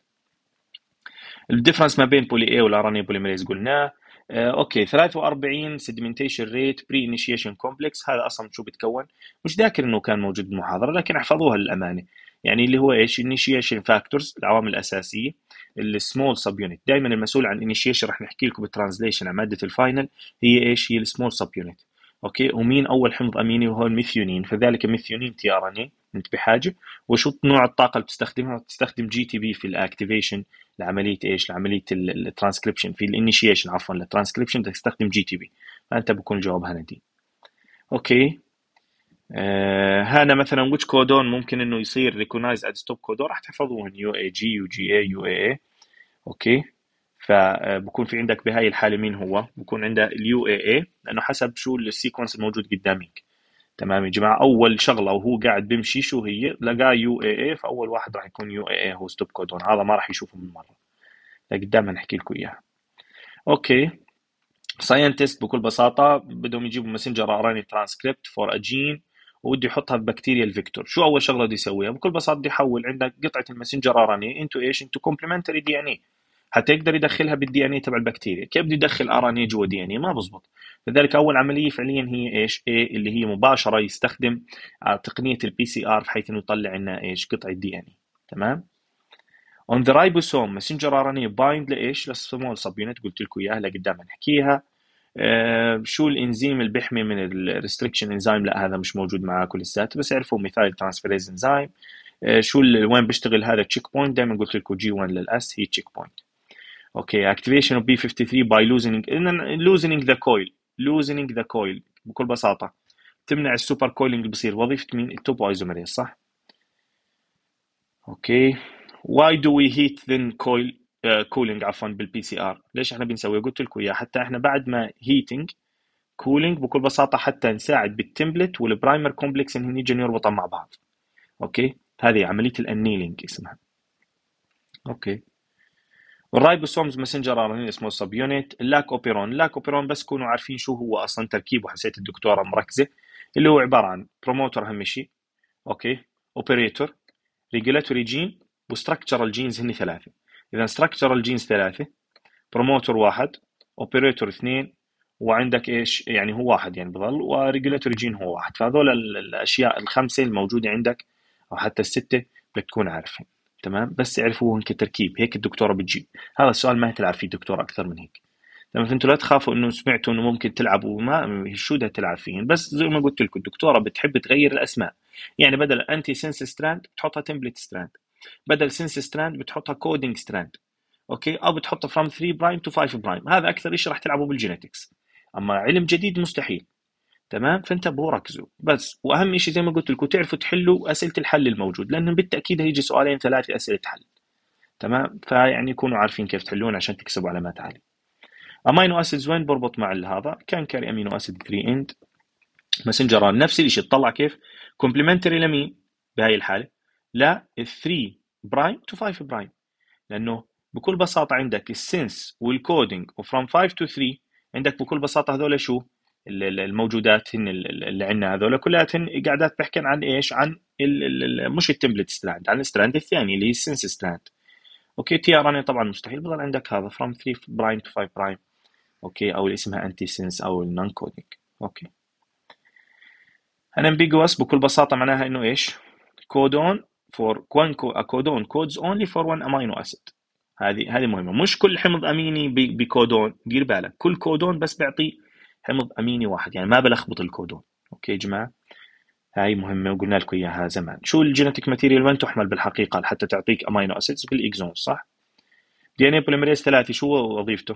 الديفرنس ما بين بولي اي اي بوليميريز قلناه آه، اوكي 43 سيدمنتيشن ريت بري انيشيشن كومبلكس هذا اصلا شو بتكون مش ذاكر انه كان موجود بالمحاضره لكن احفظوها للامانه يعني اللي هو ايش initiation factors العوامل الاساسيه السمول سب يونت دائما المسؤول عن initiation راح نحكي لكم بالترانزليشن على ماده الفاينل هي ايش هي السمول سب يونت اوكي ومين اول حمض اميني وهو الميثيونين فذلك الميثيونين تي ار ان اي انت بحاجه وشو نوع الطاقه اللي بتستخدمها بتستخدم جي تي بي في الاكتيفيشن لعمليه ايش لعمليه الترانسكريبشن في الانيشيشن عفوا الترانسكريبشن تستخدم جي تي بي فانت بكون جوابها ندي اوكي آه، هذا مثلا which كودون ممكن انه يصير ريكونايز اد ستوب كودون راح تحفظوهم يو اي جي يو جي اي يو اي اي اوكي فبكون آه، في عندك بهاي الحاله مين هو بكون عندها اليو اي اي لانه حسب شو السيكونس الموجود قدامك تمام يا جماعه اول شغله وهو قاعد بمشي شو هي لقى يو اي اي فاول واحد راح يكون يو اي اي هو ستوب كودون هذا ما راح يشوفه من مره لقدام نحكي لكم اياها اوكي ساينتست بكل بساطه بدهم يجيبوا ماسنجر ار ان ترانسكريبت فور ا جين وبده يحطها ببكتيريا الفيكتور شو اول شغله بده يسويها بكل بساطه بده يحول عندك قطعه المسنجر ار ان اي انتو ايش انتو كومبلمنتري دي ان اي حتى يقدر يدخلها بالدي ان اي تبع البكتيريا كيف بده يدخل ار ان اي جوا دي ان اي ما بزبط لذلك اول عمليه فعليا هي ايش اي اللي هي مباشره يستخدم آه، تقنيه البي سي ار بحيث انه يطلع لنا ايش قطعه دي ان اي تمام on the ribosome messenger RNA bind لايش؟ للسمول سب يونت قلت لكم اياها لقدام نحكيها آه، شو الانزيم اللي بيحمي من الريستريكشن انزيم لا هذا مش موجود معاكم لساته بس اعرفوا مثال ترانسفيريز انزيم شو وين بيشتغل هذا التشيك بوينت دائما قلت لكم جي 1 للاس هي تشيك بوينت اوكي اكتيفيشن اوف بي 53 باي لوزنج لوزنج ذا كويل لوزنج ذا كويل بكل بساطه تمنع السوبر كويلنج بصير وظيفه مين ايزومريز صح اوكي واي دو وي هيت ذن كويل كولينج آه، عفوا بالبي سي ار ليش احنا بنسوي قلت لكم اياه حتى احنا بعد ما هيتنج كولينج بكل بساطه حتى نساعد بالتمبلت والبرايمر كومبلكس انهم يجوا يربطوا مع بعض اوكي هذه عمليه الانيلينج اسمها اوكي والرايبوسومز ماسنجر ار ان اسمه سب يونت اللاك اوبيرون اللاك اوبيرون بس كونوا عارفين شو هو اصلا تركيبه حسيت الدكتوره مركزه اللي هو عباره عن بروموتر اهم شيء اوكي اوبريتور ريجوليتوري جين وستراكشرال جينز هن ثلاثه إذا ستراكشر الجينز ثلاثة بروموتر واحد اوبريتور اثنين وعندك ايش يعني هو واحد يعني بضل وريجوليتوري جين هو واحد فهذول الاشياء الخمسه الموجوده عندك او حتى السته بدك تكون عارفهم تمام بس اعرفوهم كتركيب هيك الدكتوره بتجيب هذا السؤال ما تلعب فيه الدكتوره اكثر من هيك تمام فانتوا لا تخافوا انه سمعتوا انه ممكن تلعبوا ما شو بدها تلعب فيهم بس زي ما قلت لكم الدكتوره بتحب تغير الاسماء يعني بدل انتي سنس ستراند بتحطها تمبلت ستراند بدل سنس ستراند بتحطها كودينج ستراند اوكي او بتحطها فروم 3 برايم تو 5 برايم هذا اكثر شيء راح تلعبه بالجينيتكس اما علم جديد مستحيل تمام فانتبهوا ركزوا بس واهم شيء زي ما قلت لكم تعرفوا تحلوا اسئله الحل الموجود لانه بالتاكيد هيجي سؤالين ثلاثه اسئله حل تمام فيعني يكونوا عارفين كيف تحلون عشان تكسبوا علامات عاليه امينو اسيدز وين بربط مع هذا كان كاري امينو اسيد 3 اند ماسنجران نفس الشيء تطلع كيف كومبلمنتري لمين بهاي الحاله ل 3 برايم تو 5 برايم لانه بكل بساطه عندك السنس والكودينج وفروم 5 تو 3 عندك بكل بساطه هذول شو الموجودات هن اللي عندنا هذول كلياتهن قاعدات بحكي عن ايش؟ عن الـ الـ مش التمبلت ستراند عن الستراند الثاني اللي هي السنس ستراند اوكي تي ار ان طبعا مستحيل بضل عندك هذا فروم 3 برايم تو 5 برايم اوكي او اللي اسمها انتي سنس او النون كودينج اوكي unambiguous بكل بساطه معناها انه ايش؟ كودون for quinacodone codes only for one amino acid هذه هذه مهمه مش كل حمض اميني بكودون دير بالك كل كودون بس بيعطي حمض اميني واحد يعني ما بلخبط الكودون اوكي يا جماعه هاي مهمه وقلنا لكم اياها زمان شو الجينيتيك ماتيريال وين تحمل بالحقيقه حتى تعطيك امينو اسيدز بالاكزون صح دي ان اي بوليمريز ثلاثي شو وظيفته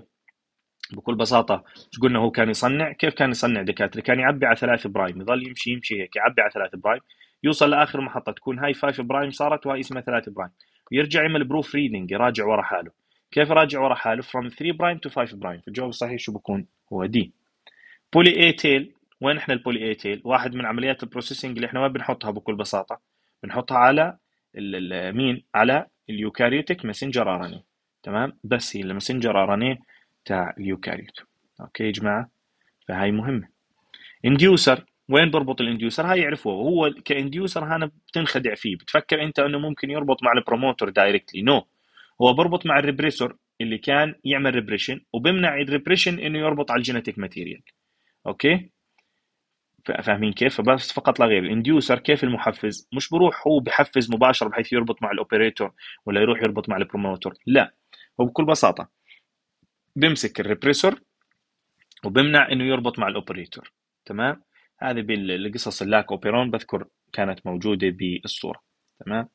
بكل بساطه شو قلنا هو كان يصنع كيف كان يصنع دكاتره كان يعبي على ثلاثة برايم يظل يمشي يمشي هيك يعبي على ثلاثة برايم يوصل لاخر محطه تكون هاي 5 برايم صارت وهاي اسمها 3 برايم ويرجع يعمل بروف ريدنج يراجع ورا حاله كيف راجع ورا حاله فروم 3 برايم تو 5 برايم فالجواب الصحيح شو بكون هو دي بولي اي تيل وين احنا البولي اي تيل واحد من عمليات البروسيسنج اللي احنا ما بنحطها بكل بساطه بنحطها على مين على اليوكاريوتيك ماسنجر ار ان تمام بس هي الماسنجر ار ان تاع اليوكاريوت اوكي يا جماعه فهاي مهمه انديوسر وين بربط الانديوسر هاي يعرفوه وهو كانديوسر هنا بتنخدع فيه بتفكر انت انه ممكن يربط مع البروموتر دايركتلي نو no. هو بربط مع الريبريسور اللي كان يعمل ريبريشن وبمنع الريبريشن انه يربط على الجينيتيك ماتيريال اوكي فاهمين كيف فبس فقط لا غير الانديوسر كيف المحفز مش بروح هو بحفز مباشره بحيث يربط مع الاوبريتور ولا يروح يربط مع البروموتر لا هو بكل بساطه بمسك الريبريسور وبمنع انه يربط مع الاوبريتور تمام هذه بالقصص اللاك اوبيرون بذكر كانت موجوده بالصوره تمام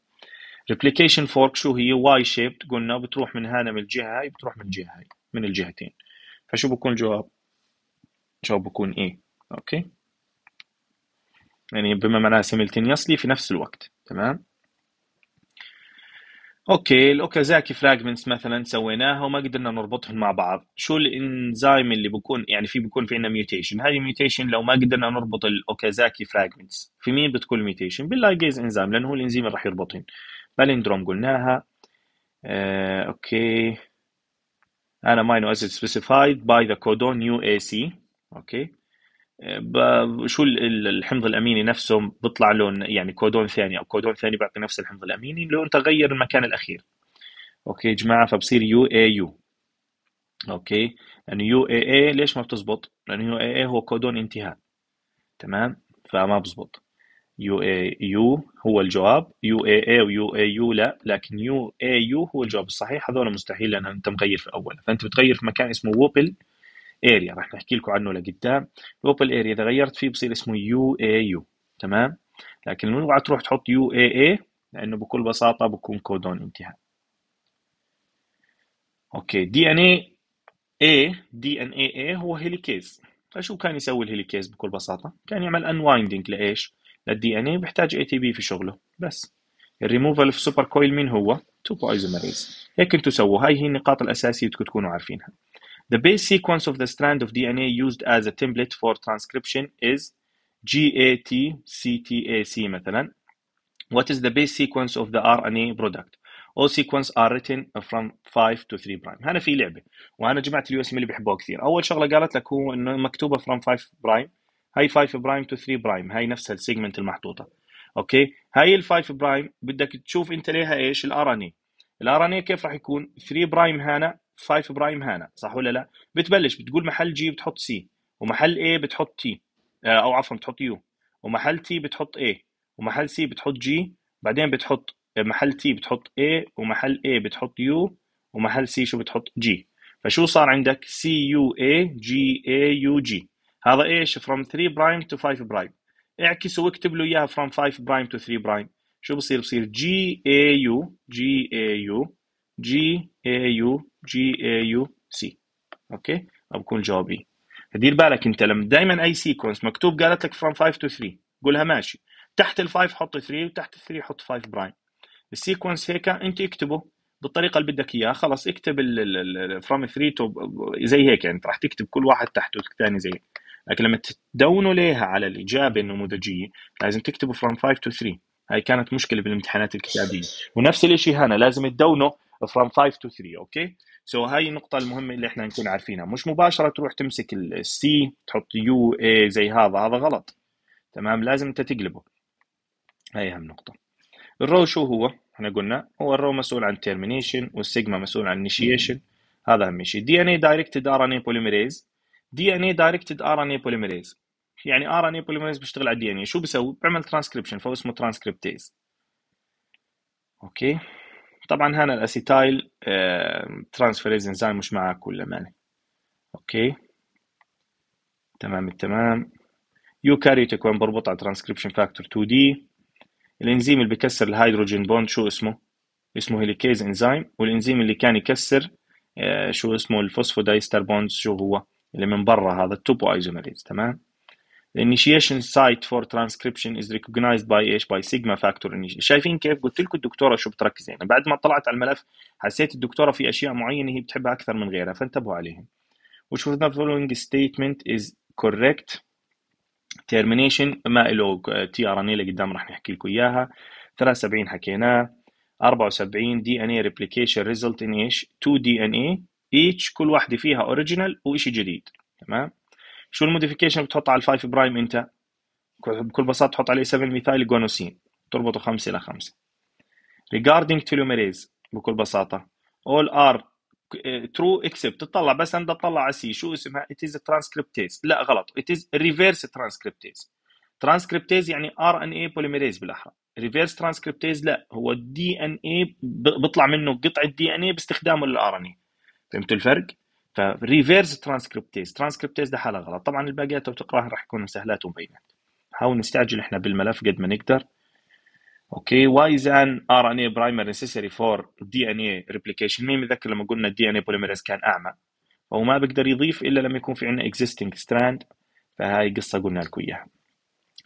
ريبليكيشن فورك شو هي واي شيب قلنا بتروح من هنا من الجهه هاي بتروح من الجهه هاي من الجهتين فشو بكون جواب الجواب بكون ايه اوكي يعني بما معناها سيملتينيسلي في نفس الوقت تمام اوكي الاوكازاكي فراجمنتس مثلا سويناها وما قدرنا نربطهم مع بعض شو الانزيم اللي بكون يعني في بكون في عندنا ميوتيشن هذه ميوتيشن لو ما قدرنا نربط الاوكازاكي فراجمنتس في مين بتكون الميوتيشن باللايجيز انزيم لانه هو الانزيم اللي راح يربطهم بالندروم قلناها آه، اوكي انا ماينو اسيد سبيسيفايد باي ذا كودون يو اي سي اوكي شو الحمض الاميني نفسه بيطلع لون يعني كودون ثاني او كودون ثاني بيعطي نفس الحمض الاميني لون تغير المكان الاخير اوكي يا جماعه فبصير يو اي يو اوكي لانه يو اي اي ليش ما بتزبط لانه يو اي اي هو كودون انتهاء تمام فما بزبط يو اي يو إيه هو الجواب يو اي اي ويو اي يو إيه لا لكن يو اي يو إيه هو الجواب الصحيح هذول مستحيل لان انت مغير في اول فانت بتغير في مكان اسمه ووبل اريا راح نحكي لكم عنه لقدام لوكال اريا اذا غيرت فيه بصير اسمه يو اي يو تمام لكن اوعى تروح تحط يو اي اي لانه بكل بساطه بكون كودون انتهاء اوكي دي ان اي اي دي ان اي اي هو هيليكيز طيب، فشو كان يسوي الهيليكيز بكل بساطه كان يعمل انوايندنج لايش للدي ان اي بيحتاج اي تي بي في شغله بس الريموفال في سوبر كويل مين هو؟ تو بايزوميريز هيك انتم سووا هاي هي النقاط الاساسيه بدكم تكونوا عارفينها The base sequence of the strand of DNA used as a template for transcription is GATCTAC مثلا. What is the base sequence of the RNA product? All sequence are written from 5 to 3 prime. هنا في لعبة وأنا جمعت اليو اس ام اللي بحبوها كثير. أول شغلة قالت لك هو إنه مكتوبة from 5 prime هاي 5 برايم to 3 برايم هاي نفسها السيجمنت المحطوطه اوكي هاي ال 5 برايم بدك تشوف انت ليها ايش الـ RNA. الـ RNA كيف راح يكون 3 برايم هنا 5 برايم هانا صح ولا لا بتبلش بتقول محل جي بتحط سي ومحل اي بتحط تي آه، او عفوا بتحط يو ومحل تي بتحط اي ومحل سي بتحط جي بعدين بتحط آه، محل تي بتحط اي ومحل اي بتحط يو ومحل سي شو بتحط جي فشو صار عندك سي يو اي جي اي يو جي هذا ايش فروم 3 برايم تو 5 برايم اعكسه واكتب له اياها فروم 5 برايم تو 3 برايم شو بصير بصير جي اي يو جي اي يو جي اي يو جي اي يو سي اوكي او بكون الجواب اي دير بالك انت لما دائما اي سيكونس مكتوب قالت لك فروم 5 تو 3 قولها ماشي تحت ال 5 حط 3 وتحت ال 3 حط 5 برايم السيكونس هيك انت اكتبه بالطريقه اللي بدك اياها خلص اكتب فروم 3 تو زي هيك يعني راح تكتب كل واحد تحته الثاني زي هيك لكن لما تدونوا ليها على الاجابه النموذجيه لازم تكتبوا فروم 5 تو 3 هاي كانت مشكله بالامتحانات الكتابيه ونفس الشيء هنا لازم تدونوا from 5 to 3 اوكي سو so هاي النقطه المهمه اللي احنا نكون عارفينها مش مباشره تروح تمسك السي تحط يو اي زي هذا هذا غلط تمام لازم انت تقلبه هاي اهم نقطه الرو شو هو احنا قلنا هو الرو مسؤول عن تيرمينيشن والسيجما مسؤول عن انيشيشن هذا اهم شيء دي ان اي دايركتد ار ان اي بوليميريز دي ان اي دايركتد ار ان اي بوليميريز يعني ار ان اي بوليميريز بيشتغل على الدي ان اي شو بيسوي؟ بيعمل ترانسكريبشن فهو اسمه ترانسكريبتيز اوكي طبعا هنا الاسيتايل ترانسفيريز آه، انزيم مش معك ولا ماني اوكي تمام التمام يوكاريوتيك وين بربط على ترانسكريبشن فاكتور 2 دي الانزيم اللي بيكسر الهيدروجين بوند شو اسمه اسمه هيليكيز انزيم والانزيم اللي كان يكسر آه، شو اسمه الفوسفودايستر بوند شو هو اللي من برا هذا التوبو ايزوميريز تمام The initiation site for transcription is recognized by ايش؟ by sigma factor initiation. شايفين كيف؟ قلت لكم الدكتوره شو بتركز هنا، يعني. بعد ما طلعت على الملف حسيت الدكتوره في اشياء معينه هي بتحبها اكثر من غيرها فانتبهوا عليها. Which of the following statement is correct؟ termination ما له تي ار ان اي لقدام راح نحكي لكم اياها 73 حكيناه 74 دي ان اي ريبليكيشن ريزلت ان ايش؟ 2 دي ان اي each كل واحده فيها اوريجينال وشيء جديد تمام؟ شو الموديفيكيشن بتحط على الفايف برايم انت بكل بساطه تحط عليه 7 ميثايل جوانوسين تربطه 5 ل 5 ريجاردينج تيلوميريز بكل بساطه اول ار ترو اكسبت تطلع بس انا اطلع على سي شو اسمها ات از ترانسكريبتيز لا غلط ات از ريفرس ترانسكريبتيز ترانسكريبتيز يعني اي بوليميريز بالاحرى ريفرس ترانسكريبتيز لا هو الدي ان اي بيطلع منه قطعه دي ان اي باستخدامه للار ان اي فهمتوا الفرق؟ فريفيرس ترانسكريبتيز ترانسكريبتيز ده حاله غلط طبعا الباقيات لو تقراها راح يكون سهلات ومبينات نحاول نستعجل احنا بالملف قد ما نقدر اوكي واي از ان ار ان اي برايمر نسيسري فور دي ان اي ريبليكيشن مين متذكر لما قلنا الدي ان اي بوليميريز كان اعمى هو ما بقدر يضيف الا لما يكون في عندنا اكزيستنج ستراند فهاي قصه قلنا لكم اياها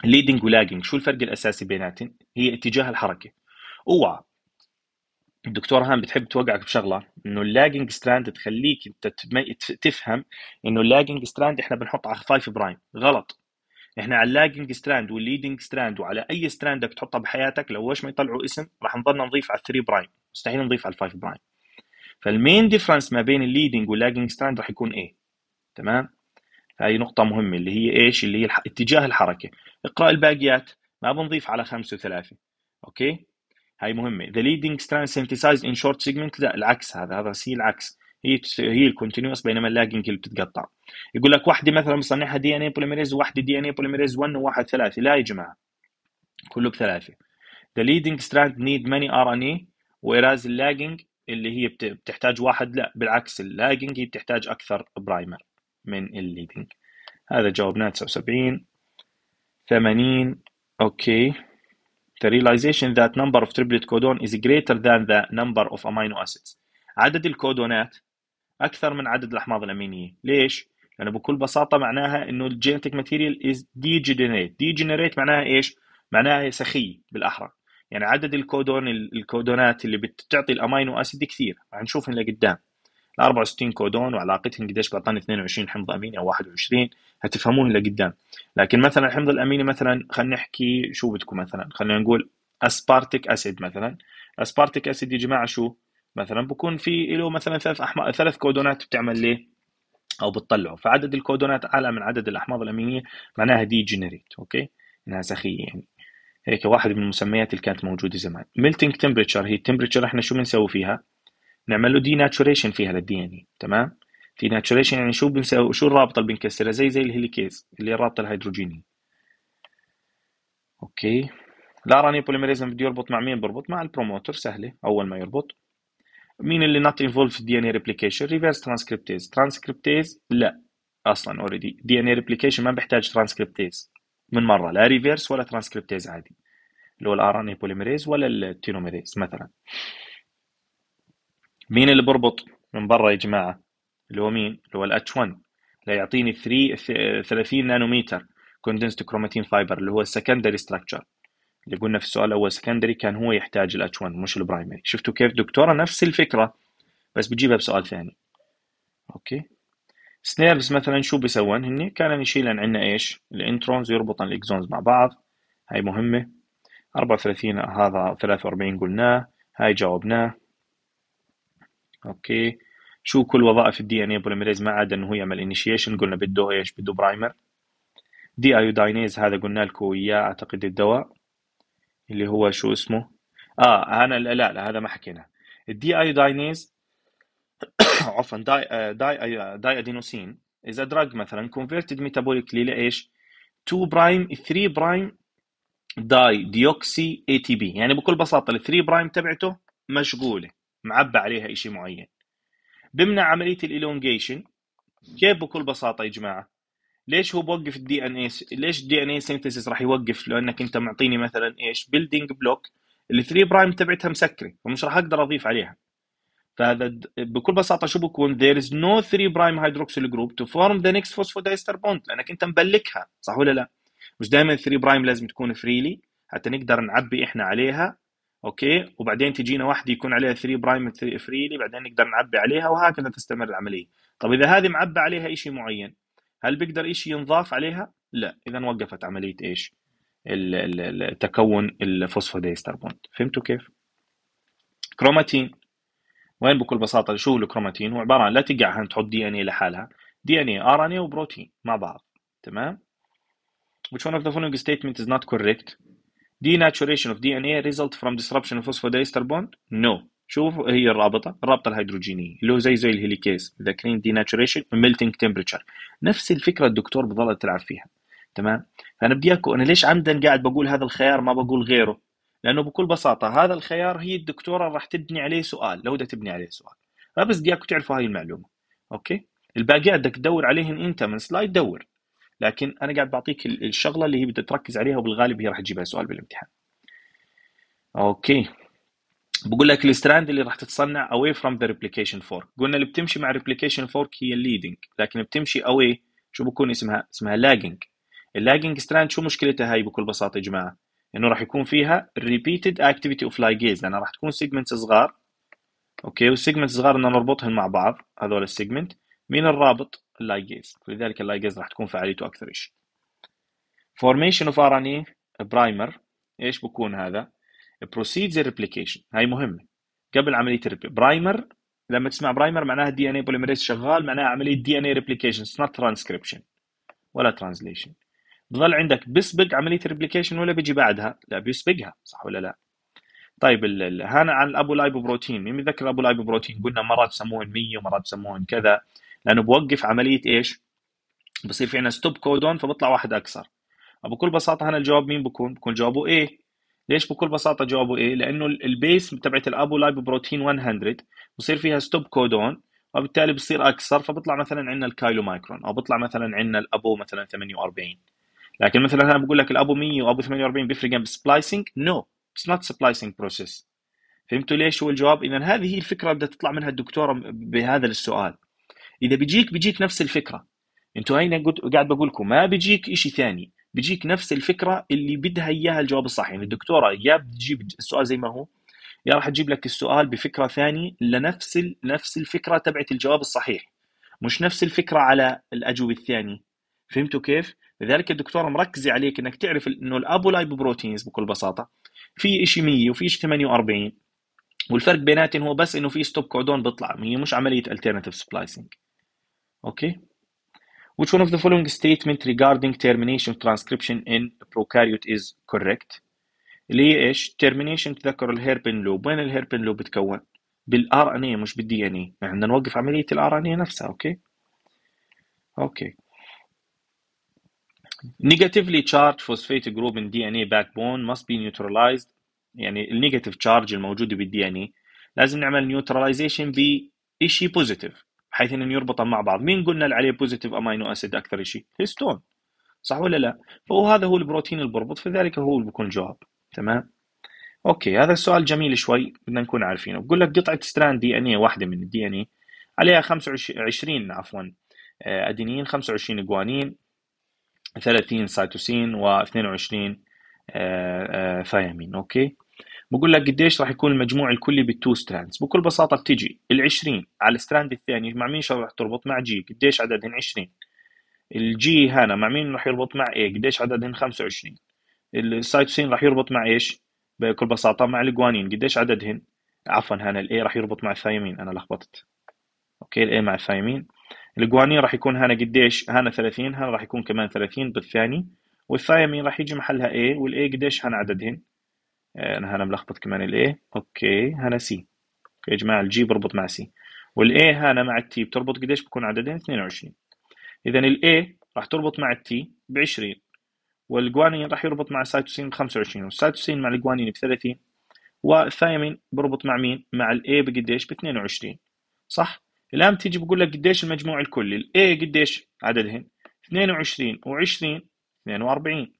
ليدنج ولاجنج شو الفرق الاساسي بيناتهم هي اتجاه الحركه اوعى الدكتور هان بتحب توقعك بشغله انه اللاجنج ستراند تخليك انت تفهم انه اللاجنج ستراند احنا بنحط على 5 برايم غلط احنا على اللاجنج ستراند والليدنج ستراند وعلى اي ستراند بدك تحطها بحياتك لو ايش ما يطلعوا اسم راح نضلنا نضيف على 3 برايم مستحيل نضيف على 5 برايم فالمين ديفرنس ما بين الليدنج واللاجنج ستراند راح يكون ايه تمام هاي نقطه مهمه اللي هي ايش اللي هي اتجاه الحركه اقرا الباقيات ما بنضيف على 5 و3 اوكي هاي مهمه ذا ليدنج ستراند سينثسايزد ان شورت سيجمنت لا العكس هذا هذا هي العكس هي هي الكونتينوس بينما اللاجنج اللي بتتقطع يقول لك واحده مثلا مصنعها دي ان اي بوليميريز وواحده دي ان اي بوليميريز 1 وواحد ثلاثه لا يا جماعه كله بثلاثه ذا ليدنج ستراند نيد ماني ار ان اي ويراز اللاجنج اللي هي بتحتاج واحد لا بالعكس اللاجنج هي بتحتاج اكثر برايمر من الليدنج هذا جاوبناه 79 80 اوكي The realization that number of triplet codon is greater than the number of amino acids. عدد الكودونات أكثر من عدد الأحماض الأمينية. ليش؟ لأنه بكل بساطة معناها إنه الجينيتك ماتيريال is degenerate. degenerate معناها إيش؟ معناها سخي بالأحرى. يعني عدد الكودون الكودونات اللي بتعطي الأمينو أسيد كثير. هنشوف لقدام. ال 64 كودون وعلاقتهم قديش بعطانا 22 حمض اميني او 21 هتفهموه لقدام لكن مثلا الحمض الاميني مثلا خلينا نحكي شو بدكم مثلا خلينا نقول اسبارتيك اسيد مثلا اسبارتيك اسيد يا جماعه شو مثلا بكون في له مثلا ثلاث أحما... ثلاث كودونات بتعمل ليه او بتطلعه فعدد الكودونات اعلى من عدد الاحماض الامينيه معناها دي جنريت اوكي انها سخيه يعني هيك واحد من المسميات اللي كانت موجوده زمان ميلتنج تمبريتشر هي التمبريتشر احنا شو بنسوي فيها نعمل له دي ناتشوريشن للدي ان اي تمام دي ناتشوريشن يعني شو بنسوي شو الرابطه اللي بنكسرها زي زي الهيليكيز اللي هي الرابطه الهيدروجينيه اوكي لا راني بوليميريز بده يربط مع مين بربط مع البروموتر سهله اول ما يربط مين اللي نوت انفولف في الدي ان اي ريبليكيشن ريفيرس ترانسكريبتيز ترانسكريبتيز لا اصلا اوريدي دي ان اي ريبليكيشن ما بيحتاج ترانسكريبتيز من مره لا ريفيرس ولا ترانسكريبتيز عادي اللي هو الار ان اي بوليميريز ولا التينوميريز مثلا مين اللي بربط من برا يا جماعه اللي هو مين اللي هو الاتش 1 اللي يعطيني 3 30 نانومتر كوندنسد كروماتين فايبر اللي هو السكندري ستراكشر اللي قلنا في السؤال الاول سكندري كان هو يحتاج الاتش 1 مش البرايمري شفتوا كيف دكتوره نفس الفكره بس بتجيبها بسؤال ثاني اوكي سنيرز مثلا شو بيسوون هن كان يشيلن عندنا ايش الانترونز يربط الاكزونز مع بعض هاي مهمه 34 هذا 43 قلناه هاي جاوبناه اوكي شو كل وظائف الدي ان اي بوليميريز ما عدا انه هو يعمل انيشيشن قلنا بده ايش بده برايمر دي ايوداينيز هذا قلنا لكم اياه اعتقد الدواء اللي هو شو اسمه اه انا لا لا هذا ما حكينا الدي ايوداينيز عفوا داي آه، داي آه، ادينوسين از دراج مثلا كونفيرتد ميتابوليكلي لايش 2 برايم 3 برايم داي ديوكسي اي تي بي يعني بكل بساطه ال 3 برايم تبعته مشغوله معبى عليها شيء معين بمنع عمليه الالونجيشن كيف بكل بساطه يا جماعه ليش هو بوقف الدي ان اي ليش الدي ان اي سينثيسيس راح يوقف لانك انت معطيني مثلا ايش بيلدينج بلوك ال 3 برايم تبعتها مسكره فمش راح اقدر اضيف عليها فهذا بكل بساطه شو بكون ذير از نو 3 برايم هيدروكسيل جروب تو فورم ذا نيكست فوسفودايستر بوند لانك انت مبلكها صح ولا لا مش دائما 3 برايم لازم تكون فريلي حتى نقدر نعبي احنا عليها اوكي وبعدين تجينا واحده يكون عليها 3 برايم 3 فريلي بعدين نقدر نعبي عليها وهكذا تستمر العمليه طب اذا هذه معبى عليها شيء معين هل بيقدر شيء ينضاف عليها لا اذا وقفت عمليه ايش تكون الفوسفوديستر بوند فهمتوا كيف كروماتين وين بكل بساطه شو الكروماتين هو عباره عن لا تقع تحط دي ان اي لحالها دي ان اي ار ان اي وبروتين مع بعض تمام which one of the following statement is not correct denaturation of DNA result from disruption of phosphodiester bond? No. شوف هي الرابطه الرابطه الهيدروجينيه اللي هو زي زي الهيليكيز مذاكرين ديناتشوريشن ميلتنج temperature نفس الفكره الدكتور بظل تلعب فيها تمام فانا بدي اياكم انا ليش عمدا قاعد بقول هذا الخيار ما بقول غيره لانه بكل بساطه هذا الخيار هي الدكتوره راح تبني عليه سؤال لو بدها تبني عليه سؤال فبس بدي اياكم تعرفوا هاي المعلومه اوكي الباقيات بدك تدور عليهم انت من سلايد دور لكن انا قاعد بعطيك الشغله اللي هي بدها تركز عليها وبالغالب هي راح تجيبها سؤال بالامتحان اوكي بقول لك الستراند اللي راح تتصنع away from the replication fork قلنا اللي بتمشي مع replication fork هي leading لكن بتمشي away شو بكون اسمها اسمها lagging اللاجنج ستراند شو مشكلتها هاي بكل بساطه يا جماعه انه راح يكون فيها repeated activity of ligase لانها راح تكون سيجمنتس صغار اوكي والسيجمنت صغار بدنا نربطهم مع بعض هذول السيجمنت مين الرابط اللايجيز لذلك اللايجيز راح تكون فعاليته اكثر شيء فورميشن اوف ار ان اي برايمر ايش بكون هذا بروسيدز ريبليكيشن هاي مهمه قبل عمليه الريبليكيشن برايمر لما تسمع برايمر معناها الدي ان اي بوليمريز شغال معناها عمليه دي ان اي ريبليكيشن اتس نوت ترانسكريبشن ولا ترانزليشن بضل عندك بيسبق عمليه الريبليكيشن ولا بيجي بعدها لا بيسبقها صح ولا لا طيب هانا عن الابو لايبو بروتين مين متذكر الابو لايبو بروتين قلنا مرات يسموهن 100 ومرات يسموهن كذا لانه بوقف عمليه ايش؟ بصير في عندنا ستوب كودون فبطلع واحد اكثر بكل بساطه هنا الجواب مين بكون؟ بكون جوابه ايه ليش بكل بساطه جوابه ايه؟ لانه البيس تبعت لايب بروتين 100 بصير فيها ستوب كودون وبالتالي بصير اكثر فبطلع مثلا عندنا الكايلو مايكرون او بطلع مثلا عندنا الابو مثلا 48 لكن مثلا انا بقول لك الابو 100 وابو 48 بيفرق بالسبلايسنج نو اتس نوت سبلايسنج بروسيس فهمتوا ليش هو الجواب؟ اذا هذه هي الفكره اللي بدها تطلع منها الدكتوره بهذا السؤال اذا بيجيك بيجيك نفس الفكره انتوا هنا قاعد بقول لكم ما بيجيك شيء ثاني بيجيك نفس الفكره اللي بدها اياها الجواب الصحيح يعني الدكتوره يا بتجيب السؤال زي ما هو يا راح تجيب لك السؤال بفكره ثانيه لنفس ال... نفس الفكره تبعت الجواب الصحيح مش نفس الفكره على الاجوبه الثانيه فهمتوا كيف؟ لذلك الدكتوره مركزه عليك انك تعرف انه الابولايبوبروتينز بكل بساطه في شيء 100 وفي شيء 48 والفرق بيناتهم هو بس انه في ستوب كودون بيطلع هي مش عمليه الترناتيف سبلايسنج Okay. Which one of the following statement regarding termination transcription in prokaryote is correct? اللي هي ايش؟ termination تذكر الهيربن لوب، وين الهيربن لوب بتكون؟ بالار ان اي مش بالدي ان اي، بدنا نوقف عملية الار ان اي نفسها، اوكي؟ اوكي. Negatively charged phosphate group in DNA backbone must be neutralized يعني النيجاتيف تشارج الموجودة بالدي ان اي لازم نعمل neutralization بشيء بوزيتيف بحيث انهم يربطن مع بعض مين قلنا عليه بوزيتيف امينو اسيد اكثر شيء هيستون صح ولا لا هذا هو البروتين اللي بربط فذلك هو اللي بيكون الجواب تمام اوكي هذا السؤال جميل شوي بدنا نكون عارفينه بقول لك قطعه ستراند دي ان اي واحده من الدي ان اي عليها 25 عفوا آه، ادينين 25 جوانين 30 سايتوسين و22 ثيامين اوكي بقول لك قديش راح يكون المجموع الكلي بالتو ستراندز بكل بساطه بتيجي ال20 على الستراند الثاني مع مين راح تربط مع جي قديش عددهم 20 الجي هنا مع مين راح يربط مع اي قديش عددهم 25 السايتوسين راح يربط مع ايش بكل بساطه مع الجوانين قديش عددهن عفوا هنا الاي راح يربط مع الثايمين انا لخبطت اوكي الاي مع الثايمين الجوانين راح يكون هنا قديش هنا 30 هنا راح يكون كمان 30 بالثاني والثايمين راح يجي محلها اي والاي قديش هنا عددهن آه، انا هنا ملخبط كمان الاي اوكي هنا سي يا جماعه الجي بربط مع سي والاي هنا مع التي بتربط قديش بكون عددين 22 اذا الاي راح تربط مع التي ب 20 والجوانين راح يربط مع السيتوسين ب 25 والسيتوسين مع الجوانين ب 30 والثايمين بربط مع مين؟ مع الاي بقديش؟ ب 22 صح؟ الان تيجي بقول لك قديش المجموع الكلي الاي قديش عددهن؟ 22 و20 42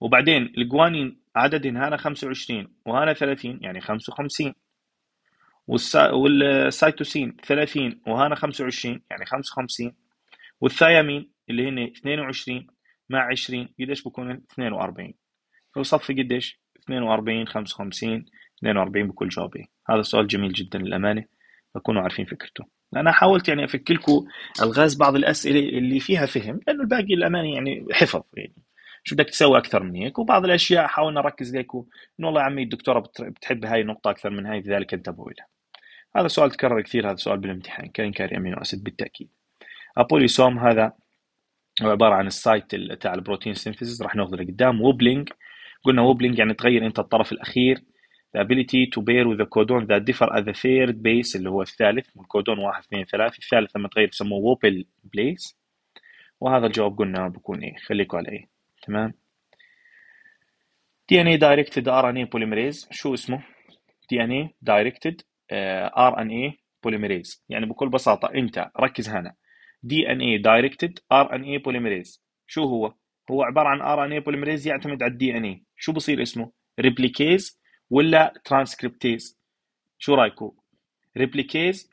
وبعدين الجوانين عدد هنا 25 وهنا 30 يعني 55 والسايتوسين 30 وهنا 25 يعني 55 والثيامين اللي هن 22 مع 20 قديش بكون 42 فبصفي قديش 42 55 42 بكل جواب هذا سؤال جميل جدا للامانه تكونوا عارفين فكرته انا حاولت يعني افك لكم الغاز بعض الاسئله اللي فيها فهم لانه الباقي للامانه يعني حفظ يعني شو بدك تسوي اكثر من هيك وبعض الاشياء حاولنا نركز ليك انه والله يا عمي الدكتوره بتحب هاي النقطه اكثر من هاي لذلك انتبهوا لها هذا سؤال تكرر كثير هذا سؤال بالامتحان كان كاري امينو اسيد بالتاكيد ابوليسوم هذا عباره عن السايت تاع البروتين سينثيسيس راح ناخذه لقدام ووبلينج قلنا ووبلينج يعني تغير انت الطرف الاخير the ability to bear with the codon that differ at the third base اللي هو الثالث من الكودون 1 2 3 الثالث لما تغير يسموه ووبل بليس وهذا الجواب قلنا بكون ايه خليكم على ايه تمام دي ان اي دايركتد ار ان اي بوليمريز شو اسمه دي ان اي دايركتد ار ان اي بوليمريز يعني بكل بساطه انت ركز هنا دي ان اي دايركتد ار ان اي بوليمريز شو هو هو عباره عن ار ان اي بوليمريز يعتمد على الدي ان اي شو بصير اسمه ريبليكيز ولا ترانسكريبتيز شو رايكم ريبليكيز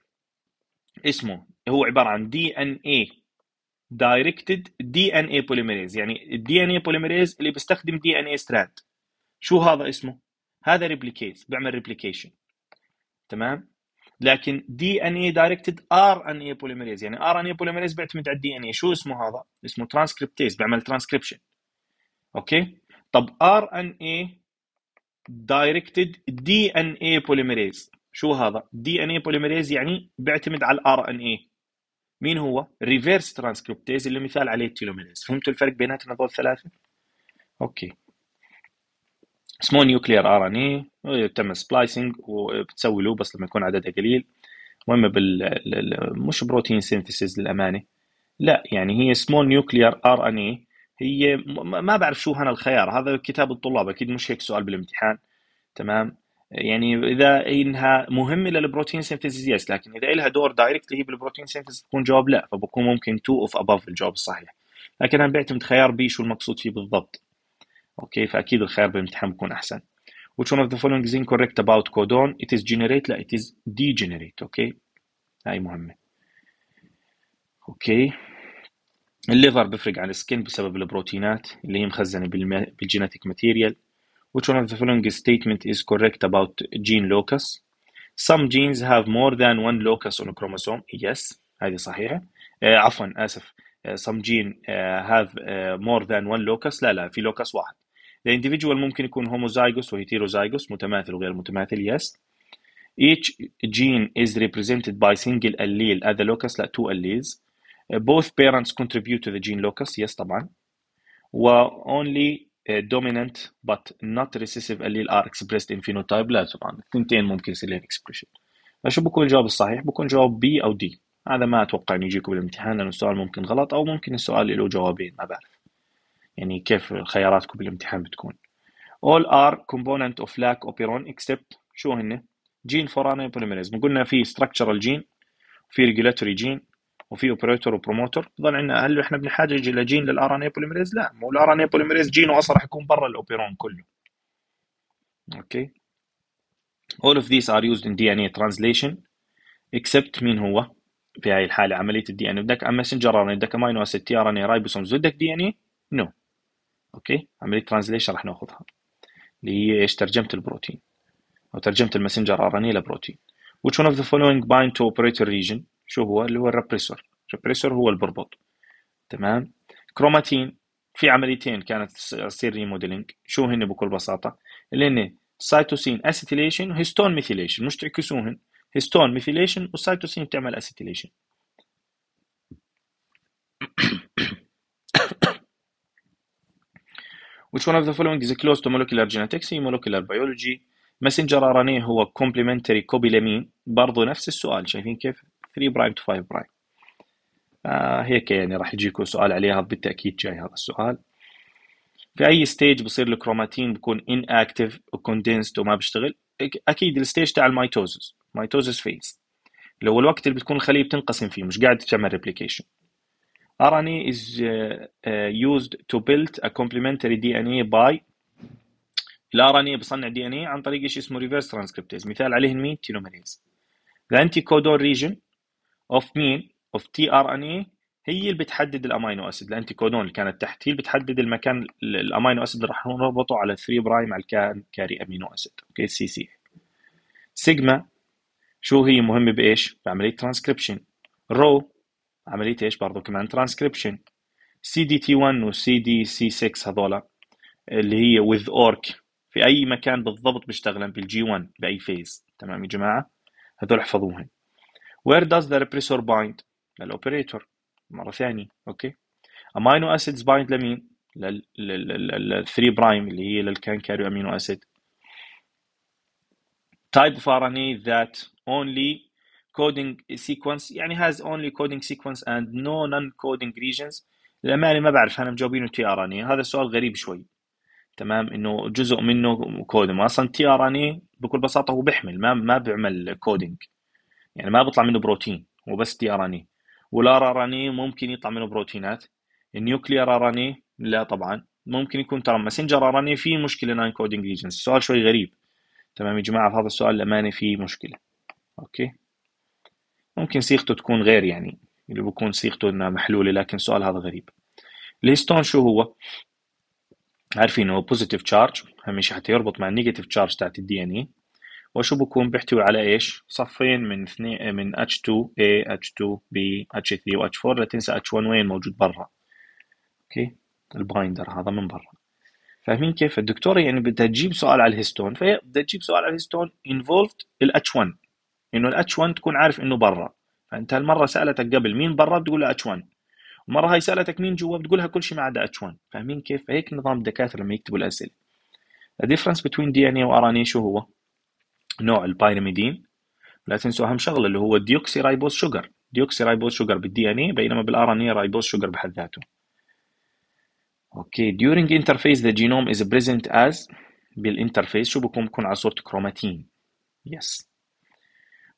اسمه هو عباره عن دي ان اي دايركتد دي ان اي بوليميريز يعني الدي ان اي بوليميريز اللي بيستخدم دي ان اي ستراند شو هذا اسمه؟ هذا ريبليكيت بيعمل ريبليكيشن تمام؟ لكن دي ان اي دايركتد ار ان اي بوليميريز يعني ار ان اي بوليميريز بيعتمد على الدي ان اي شو اسمه هذا؟ اسمه ترانسكريبتيز بيعمل ترانسكريبشن اوكي؟ طب ار ان اي دايركتد دي ان اي بوليميريز شو هذا؟ دي ان اي بوليميريز يعني بيعتمد على الار ان اي مين هو؟ ريفيرس ترانسكريبتيز اللي مثال عليه التيلوميريز، فهمتوا الفرق بيناتهم هذول الثلاثة؟ اوكي اسمه نيوكلير ار ان اي تم سبلايسنج وبتسوي له بس لما يكون عددها قليل واما بال مش بروتين سينثيسيز للامانه لا يعني هي سمول نيوكلير ار ان اي هي ما بعرف شو هنا الخيار هذا كتاب الطلاب اكيد مش هيك سؤال بالامتحان تمام يعني اذا انها مهمه للبروتين سينثيسيس يس لكن اذا لها دور دايركتلي بالبروتين سينثيسيس بكون جواب لا فبكون ممكن تو اوف اباف الجواب الصحيح لكن انا بعتمد خيار بي شو المقصود فيه بالضبط اوكي فاكيد الخيار بالامتحان بكون احسن which one of the following is incorrect about codon it is generate لا it is degenerate اوكي هاي مهمه اوكي الليفر بفرق عن السكن بسبب البروتينات اللي هي مخزنه بالجينيتيك ماتيريال Which one of the following statement is correct about gene locus? Some genes have more than one locus on a chromosome. Yes, هذه صحيحة. عفوا آسف. some gene uh, have uh, more than one locus. لا لا في locus واحد. The individual ممكن يكون homozygous or heterozygous متماثل وغير متماثل. Yes. Each gene is represented by single allele at the locus لا two alleles. Uh, both parents contribute to the gene locus. Yes طبعا. و only dominant but not recessive allele are expressed in phenotype لا طبعا الثنتين ممكن يصير لهم expression فشو بكون الجواب الصحيح؟ بكون جواب بي او دي هذا ما اتوقع انه يجيكم بالامتحان لانه السؤال ممكن غلط او ممكن السؤال له جوابين ما بعرف يعني كيف خياراتكم بالامتحان بتكون all are component of lac operon except شو هن؟ جين فورانا بوليميريز قلنا في structural gene في regulatory gene وفي اوبريتور وبروموتور بضل عندنا هل احنا بنحتاج الى جين للار ان اي بوليمريز؟ لا مو الار ان اي بوليمريز جينه اصلا راح يكون برا الاوبيرون كله. اوكي All of these are used in DNA translation except مين هو؟ في هاي الحالة عملية الدي ان بدك ماسنجر ار ان بدك امينو اسيد تي ار ان اي رايبوسومز بدك دي ان اي؟ نو. اوكي عملية ترانزليشن راح ناخذها اللي هي ايش؟ ترجمة البروتين او ترجمة الماسنجر ار ان اي لبروتين. Which one of the following bind to operator region؟ شو هو اللي هو الريبريسور الريبريسور هو البربط تمام كروماتين في عمليتين كانت تصير ريموديلينج شو هن بكل بساطه اللي هن سايتوسين اسيتيليشن وهيستون ميثيليشن مش تعكسوهن هيستون ميثيليشن والسايتوسين بتعمل اسيتيليشن Which one of the following is close to molecular genetics in molecular biology؟ messenger RNA هو complementary cobalamine برضه نفس السؤال شايفين كيف؟ 3 برايم تو 5 برايم هيك يعني راح يجيكم سؤال عليها بالتاكيد جاي هذا السؤال في اي ستيج بصير الكروماتين بكون ان اكتف وكوندنسد وما بيشتغل اكيد الستيج تاع الميتوزس ميتوزس فيز اللي هو الوقت اللي بتكون الخليه بتنقسم فيه مش قاعد تعمل ريبليكيشن RNA is uh, uh, used to build a complementary DNA by الار ان اي بصنع دي ان اي عن طريق شيء اسمه ريفرس ترانسكريبتيز مثال عليه مين تيلوميريز ذا انتي كودون ريجن اوف مين؟ اوف تي ار ان اي هي اللي بتحدد الامينو اسيد الانتي كودون اللي كانت تحت هي اللي بتحدد المكان الامينو اسيد اللي راح نربطه على 3 برايم على الكان كاري امينو اسيد اوكي سي سي سيجما شو هي مهمه بايش؟ بعمليه ترانسكريبشن رو عمليه ايش برضه كمان ترانسكريبشن سي دي تي 1 وسي دي سي 6 هذولا اللي هي وذ اورك في اي مكان بالضبط بيشتغلن بالجي 1 باي فيز تمام يا جماعه هذول احفظوهم Where does the repressor bind? للأوبريتور مرة ثانية أوكي أمينو أسيدز بايند لمين؟ لل 3 برايم اللي هي carry أمينو أسيد type of RNA that only coding sequence يعني has only coding sequence and no non-coding regions للأمانة ما بعرف أنا مجاوبينه تي ار ان هذا السؤال غريب شوي تمام انه جزء منه كودم اصلا تي ار ان بكل بساطه هو بيحمل ما ما بيعمل كودينج يعني ما بيطلع منه بروتين هو بس تي ار ان اي والار ار ان اي ممكن يطلع منه بروتينات النيوكلير ار ان اي لا طبعا ممكن يكون ترى ماسنجر ار ان اي في مشكله نان كودينج ريجنز السؤال شوي غريب تمام يا جماعه في هذا السؤال للامانه في مشكله اوكي ممكن صيغته تكون غير يعني اللي بكون صيغته انها محلوله لكن السؤال هذا غريب الهيستون شو هو عارفين هو بوزيتيف تشارج اهم شيء حتى يربط مع النيجاتيف تشارج تاعت الدي ان اي وشو بكون بيحتوي على ايش؟ صفين من اثنين آه، من اتش 2 اي اتش 2 بي اتش 3 واتش 4 لا تنسي اتش H1 وين موجود برا اوكي البايندر هذا من برا فاهمين كيف؟ الدكتوره يعني بدها تجيب سؤال على الهستون فهي بدها تجيب سؤال على الهستون انفولد ال 1 انه ال 1 تكون عارف انه برا فانت هالمره سالتك قبل مين برا بتقول له اتش 1 المره هاي سالتك مين جوا بتقولها كل شيء ما عدا اتش 1 فاهمين كيف؟ فهيك نظام الدكاتره لما يكتبوا الاسئله The difference between DNA و RNA شو هو؟ نوع البايراميدين لا تنسوا اهم شغله اللي هو ديوكسي رايبوز شوجر ديوكسي رايبوز شوجر بالدي ان اي بينما بالار ان اي رايبوز شوجر بحد ذاته اوكي during interface the genome is present as بالانترفيس شو بكون بكون على صوره كروماتين yes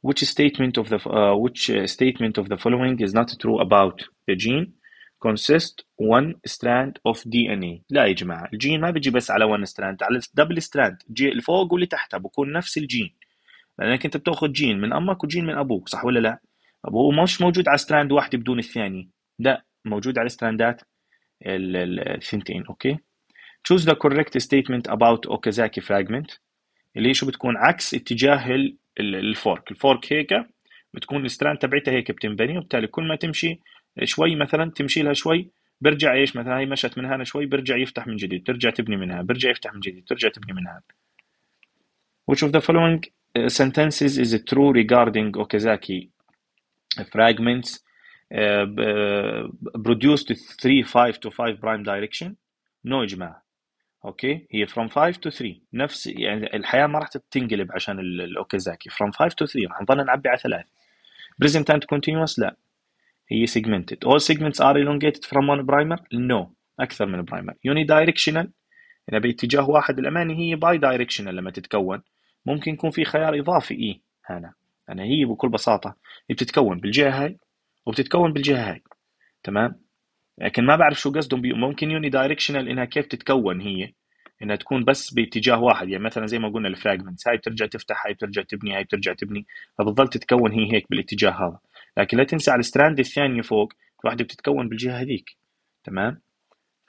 which statement of the uh, which statement of the following is not true about the gene consist one strand of DNA لا يا جماعة الجين ما بيجي بس على one strand على double strand جي اللي فوق واللي تحتها بكون نفس الجين لأنك أنت بتاخذ جين من أمك وجين من أبوك صح ولا لا؟ أبوه مش موجود على ستراند واحدة بدون الثاني لا موجود على ستراندات الثنتين أوكي؟ choose the correct statement about Okazaki fragment اللي هي شو بتكون عكس اتجاه الفورك الفورك هيك بتكون الستراند تبعتها هيك بتنبني وبالتالي كل ما تمشي شوي مثلا تمشي لها شوي برجع ايش مثلا هي مشت من هنا شوي برجع يفتح من جديد ترجع تبني منها برجع يفتح من جديد ترجع تبني منها which of the following uh, sentences is true regarding Okazaki fragments uh, uh produced 3 5 to 5 prime direction no إجماع اوكي هي from 5 to 3 نفس يعني الحياه ما راح تنقلب عشان الاوكازاكي from 5 to 3 راح نضل نعبي على ثلاث present and continuous لا هي سيجمنتد All segments are elongated from one primer? No. أكثر من primer. Unidirectional إذا باتجاه واحد الأماني هي باي دايركشنال لما تتكون ممكن يكون في خيار إضافي إي هنا أنا هي بكل بساطة هي بتتكون بالجهة هاي وبتتكون بالجهة هاي تمام لكن ما بعرف شو قصدهم بي... ممكن يوني دايركشنال إنها كيف تتكون هي انها تكون بس باتجاه واحد يعني مثلا زي ما قلنا الفراجمنتس هاي بترجع تفتح هاي بترجع تبني هاي بترجع تبني فبتضل تتكون هي هيك بالاتجاه هذا لكن لا تنسى على الستراند الثانيه فوق الوحده بتتكون بالجهه هذيك تمام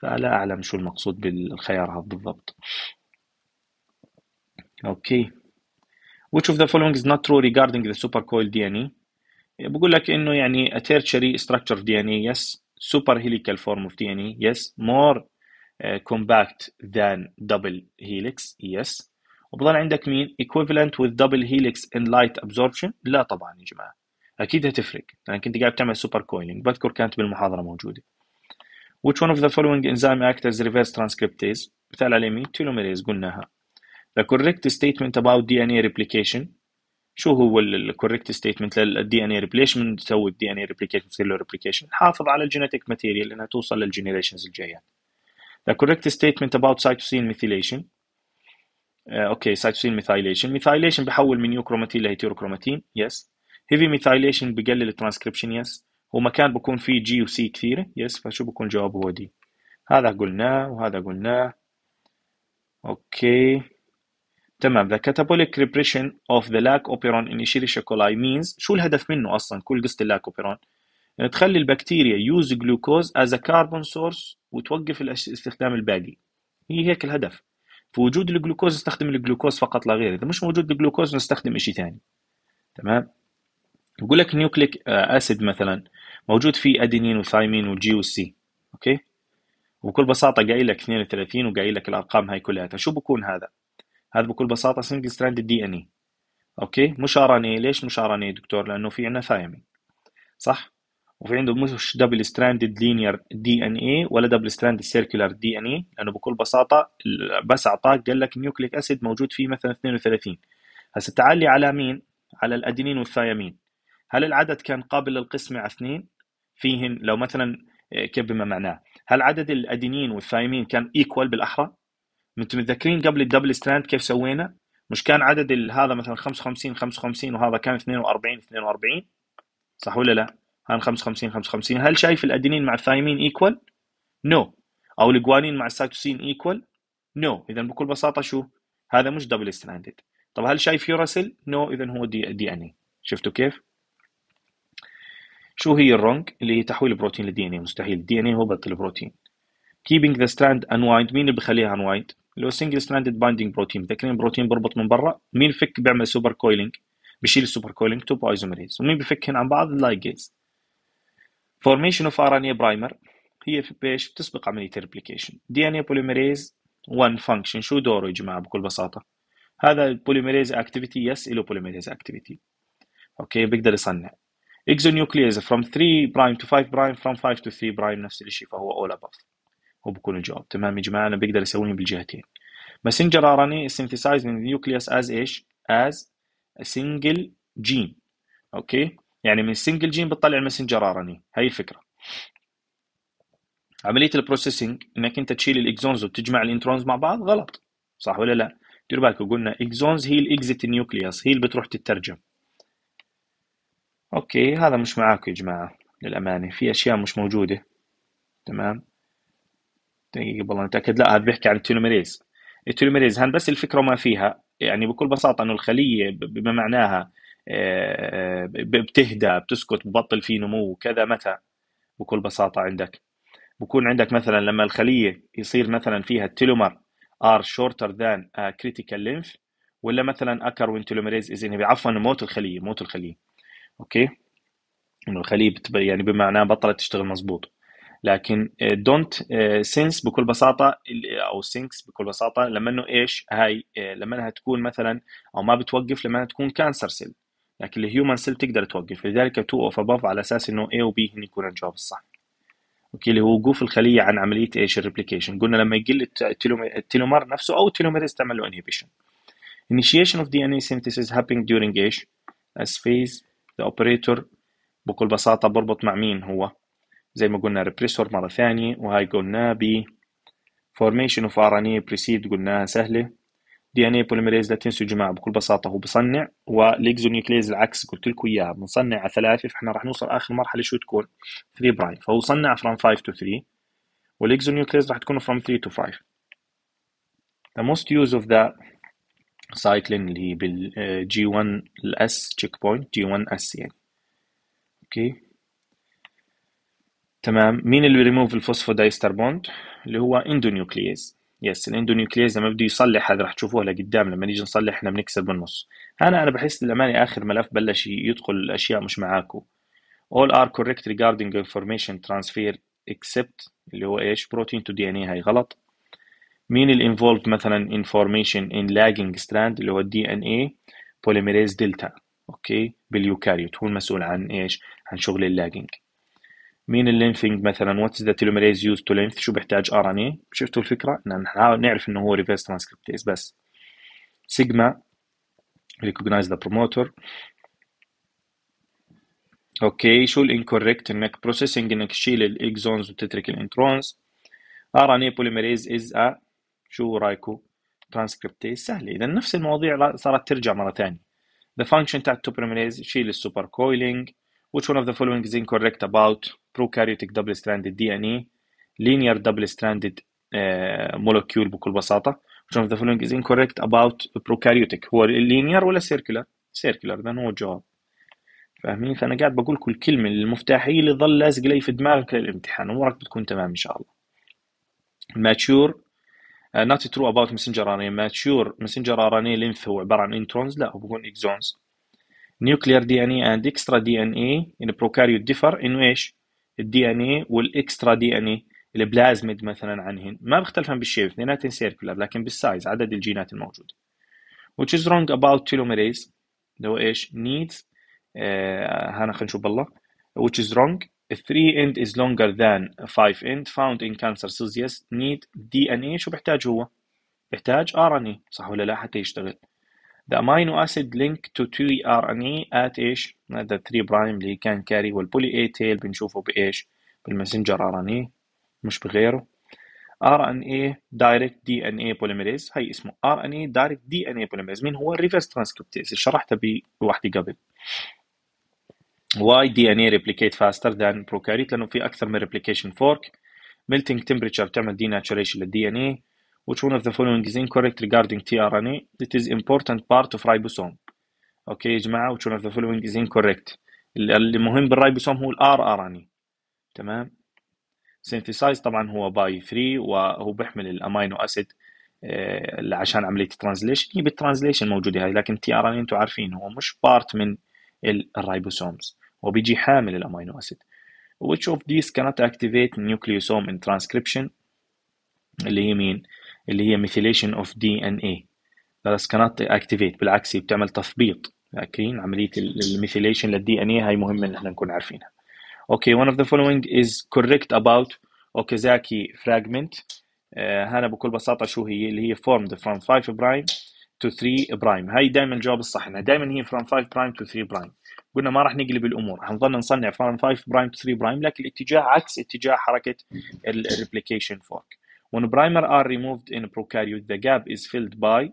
فلا اعلم شو المقصود بالخيار هذا بالضبط اوكي which of the following is not true regarding the supercoiled DNA بقول لك انه يعني a tertiary structure of DNA yes super helical form of DNA yes more uh, compact than double helix yes وبضل عندك مين equivalent with double helix in light absorption لا طبعا يا جماعه اكيد هتفرق لان كنت قاعد تعمل سوبر كويلينج بذكر كانت بالمحاضره موجوده Which one of the following enzyme act as reverse transcriptase مثال على اليمين تيلوميريز قلناها The correct statement about DNA replication شو هو ال correct statement لل DNA replication من تسوي DNA replication اي ريبليكيشن تصير له ريبليكيشن حافظ على الجينيتيك ماتيريال انها توصل للجينيريشنز الجايه The correct statement about cytosine methylation آه، اوكي cytosine methylation methylation بحول من يوكروماتين لهيتيروكروماتين يس هيفي ميثايليشن بقلل الترانسكريبشن يس هو مكان بكون فيه جي وسي كثيره يس فشو بكون الجواب هو دي هذا قلناه وهذا قلناه اوكي تمام the catabolic repression of the lac operon in Escherichia coli means شو الهدف منه اصلا كل قصه اللاك اوبيرون يعني تخلي البكتيريا يوز جلوكوز از ا كاربون سورس وتوقف استخدام الباقي هي هيك الهدف في وجود الجلوكوز نستخدم الجلوكوز فقط لا غير اذا مش موجود الجلوكوز نستخدم شيء ثاني تمام يقول لك نيوكليك اسيد مثلا موجود فيه ادينين وثايمين وجي وسي اوكي وبكل بساطه قايل لك 32 وقايل لك الارقام هاي كلها طيب شو بكون هذا هذا بكل بساطه سنجل ستراند دي ان اي اوكي مش ار ان اي ليش مش ار ان اي دكتور لانه في عندنا ثايمين صح وفي عنده مش دبل ستراندد لينير دي ان اي ولا دبل ستراند سيركولار دي ان اي لانه بكل بساطه بس اعطاك قال لك نيوكليك اسيد موجود فيه مثلا 32 هسه تعال لي على مين على الادينين والثايمين هل العدد كان قابل للقسمة على اثنين فيهن لو مثلا آه، كيف بما معناه هل عدد الادينين والثايمين كان ايكوال بالاحرى انتم متذكرين قبل الدبل ستراند كيف سوينا مش كان عدد هذا مثلا 55 55 وهذا كان 42 42 صح ولا لا هان 55 55 هل شايف الادينين مع الثايمين ايكوال نو no. او الجوانين مع السايتوسين ايكوال نو no. اذا بكل بساطه شو هذا مش دبل ستراندد طب هل شايف يوراسيل نو no. اذا هو دي ان اي شفتوا كيف شو هي الرونج اللي هي تحويل البروتين للدي ان اي مستحيل الدي ان اي هو بطل البروتين keeping the strand unwind مين اللي بخليها unwind اللي هو single stranded binding protein متذكرين بروتين بربط من برا مين فك بيعمل سوبر كويلينج بشيل السوبر كويلينج تو ايزومريز ومين هنا عن بعض اللايجيز فورميشن اوف ار ان اي برايمر هي في بيش بتسبق عمليه الريبليكيشن دي ان اي بوليمريز 1 فانكشن شو دوره يا جماعه بكل بساطه هذا البوليمريز اكتيفيتي يس له بوليمريز اكتيفيتي اوكي بيقدر يصنع اكزونيوكليز فروم 3 برايم تو 5 برايم فروم 5 تو 3 برايم نفس الشيء فهو اول ابف هو بكون الجواب تمام يا جماعه انا بقدر اسويهم بالجهتين مسنجر ار ان اي in من nucleus از ايش از سنجل جين اوكي يعني من سنجل جين بتطلع المسنجر اي هي الفكره عمليه البروسيسنج انك انت تشيل الاكزونز وتجمع الانترونز مع بعض غلط صح ولا لا دير بالك قلنا اكزونز هي الاكزيت نيوكليوس هي اللي بتروح تترجم أوكي هذا مش معاك يا جماعة للأمانة في أشياء مش موجودة تمام دقيقة والله نتأكد لا هذا بيحكي عن التيلوميريز التيلوميريز هان بس الفكرة وما فيها يعني بكل بساطة إنه الخلية بما معناها آه، آه، بتهدى بتسكت ببطل في نمو وكذا متى بكل بساطة عندك بكون عندك مثلا لما الخلية يصير مثلا فيها التيلومر ار شورتر ذان كريتيكال لينف ولا مثلا اكر وين تيلوميريز از عفوا موت الخلية موت الخلية اوكي انه الخليه بتب... يعني بمعنى بطلت تشتغل مزبوط لكن دونت آه، سينس آه، بكل بساطه او سينكس بكل بساطه لما انه ايش هاي آه، لما انها تكون مثلا او ما بتوقف لما انها تكون كانسر سيل لكن الهيومن سيل تقدر توقف لذلك تو اوف اباف على اساس انه اي وبي هن يكون الجواب الصح اوكي اللي هو وقوف الخليه عن عمليه ايش الريبليكيشن قلنا لما يقل التيلومر نفسه او التلوميريز تعمل له انهبيشن initiation of DNA synthesis happening during ايش؟ as phase الاوبريتور بكل بساطة بربط مع مين هو زي ما قلنا ريبريسور مرة ثانية وهاي قلنا ب ار ان اي بريسيد قلناها سهلة دي ان اي بوليميريز لا تنسوا يا جماعة بكل بساطة هو بصنع والاكزونيوكليز العكس قلت لكم إياها بنصنع على ثلاثة فإحنا راح نوصل آخر مرحلة شو تكون 3 برايم فهو صنع from 5 to 3 والاكزونيوكليز راح تكون from 3 to 5 The most use of the سايكلينج اللي هي بالجي 1 الاس تشيك بوينت جي 1 اس يعني اوكي تمام مين اللي بيريموف الفوسفودايستر بوند اللي هو اندونيوكليز يس الاندونيوكليز لما بده يصلح هذا رح تشوفوه لقدام لما نيجي نصلح احنا بنكسر بالنص انا انا بحس للامانه اخر ملف بلش يدخل الاشياء مش معاكو all are correct regarding information transfer except اللي هو ايش بروتين تو دي ان اي هاي غلط مين ال involved مثلا information in lagging strand اللي هو الدي ان ايه polymerase delta اوكي باليوكاريوت هو المسؤول عن ايش عن شغل اللاجنج مين اللينثنج مثلا واتس ذا تيلوميريز يوز تو لينث شو بيحتاج ار ان اي شفتوا الفكره نحاول نعرف انه هو ريفيرس ترانسكريبتيز بس سيجما ريكوجنايز ذا بروموتر اوكي شو الانكوركت انك بروسيسنج انك تشيل الاكزونز وتترك الانترونز ار ان اي بوليميريز از ا شو رايكو ترانسكريبت سهل اذا نفس المواضيع صارت ترجع مره ثانيه ذا فانكشن تاع التوبرمينيز شيل السوبر كويلينج which one of the following is incorrect about prokaryotic double stranded DNA linear double stranded uh, آه، molecule بكل بساطة which one of the following is incorrect about prokaryotic هو linear ولا circular circular ده هو الجواب فاهمين فأنا قاعد بقول كل كلمة المفتاحية اللي ظل لازق لي في دماغك للامتحان أمورك بتكون تمام إن شاء الله mature not true about messenger RNA mature messenger RNA ار هو عباره عن introns لا هو بيكون exons nuclear DNA and extra DNA in prokaryote differ in which انه ايش الدي DNA اي البلازميد مثلا عنهن ما بيختلفن بالشيب اثنيناتهم سيركلر لكن بالسايز عدد الجينات الموجوده which is wrong about telomerase اللي هو ايش needs آه هنا خلينا نشوف بالله which is wrong three-end is longer than five-end found in cancer cells need DNA شو بيحتاج هو؟ بيحتاج RNA صح ولا لا حتى يشتغل The amino acid link to 3 RNA at ايش؟ هذا 3 برايم اللي كان كاري والبولي A تيل بنشوفه بايش؟ بالمسنجر RNA مش بغيره RNA direct DNA polymerase هي اسمه RNA direct DNA polymerase مين هو؟ الريفرس ترانسكريبتيز شرحته بوحدي قبل why DNA replicate faster than prokaryote لانه في اكثر من replication fork melting temperature بتعمل denaturation لل DNA which one of the following is incorrect regarding tRNA it is important part of ribosome اوكي يا جماعه which one of the following is incorrect المهم بالرايبوسوم هو الار ار ان تمام سينثيسايز طبعا هو باي 3 وهو بيحمل الامينو اسيد آه عشان عمليه الترانزليشن هي بالترانزليشن موجوده هاي لكن تي ار ان انتم عارفين هو مش بارت من الرايبوسومز وبيجي حامل الامينو اسيد which of these cannot activate nucleosome in transcription اللي هي مين اللي هي methylation of DNA بس cannot activate بالعكس بتعمل تثبيط لكن عملية الميثيليشن للدي ان اي هاي مهمة ان احنا نكون عارفينها. اوكي one of the following is correct about اوكازاكي fragment هذا آه، بكل بساطة شو هي اللي هي formed from 5 برايم to 3 برايم هاي دائما الجواب الصح انها دائما هي from 5 برايم to 3 برايم قلنا ما راح نقلب الامور راح نظل نصنع فرن 5 برايم 3 برايم لكن الاتجاه عكس اتجاه حركه الريبليكيشن فورك when primer are removed in prokaryote the gap is filled by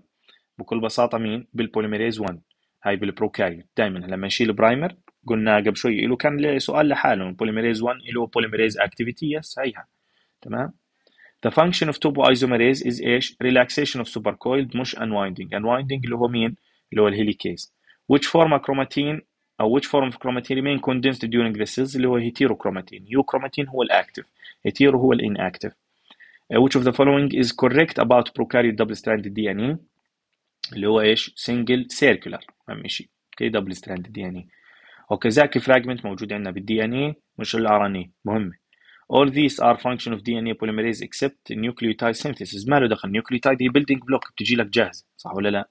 بكل بساطه مين بالبوليميريز 1 هاي بالبروكاريوت دائما لما نشيل برايمر قلنا قبل شوي له كان سؤال لحاله بوليميريز 1 له بوليميريز اكتيفيتي يس هيها تمام The function of topoisomerase is ايش؟ relaxation of supercoiled مش unwinding unwinding اللي هو مين؟ اللي هو الهيليكيز which form a chromatin او which form of chromatin remain condensed during the cells اللي هو heterochromatin euchromatin هو الاكتف hetero هو الإنأكتف uh, which of the following is correct about prokaryote double stranded DNA اللي هو ايش single circular اهم شيء كي double stranded DNA وكذلك fragment موجود عندنا بالدي ان اي مش الار ان اي مهمه All these are function of DNA polymerase except nucleotide synthesis ما له دخل nucleotide هي building block بتجي لك جاهزه صح ولا لا؟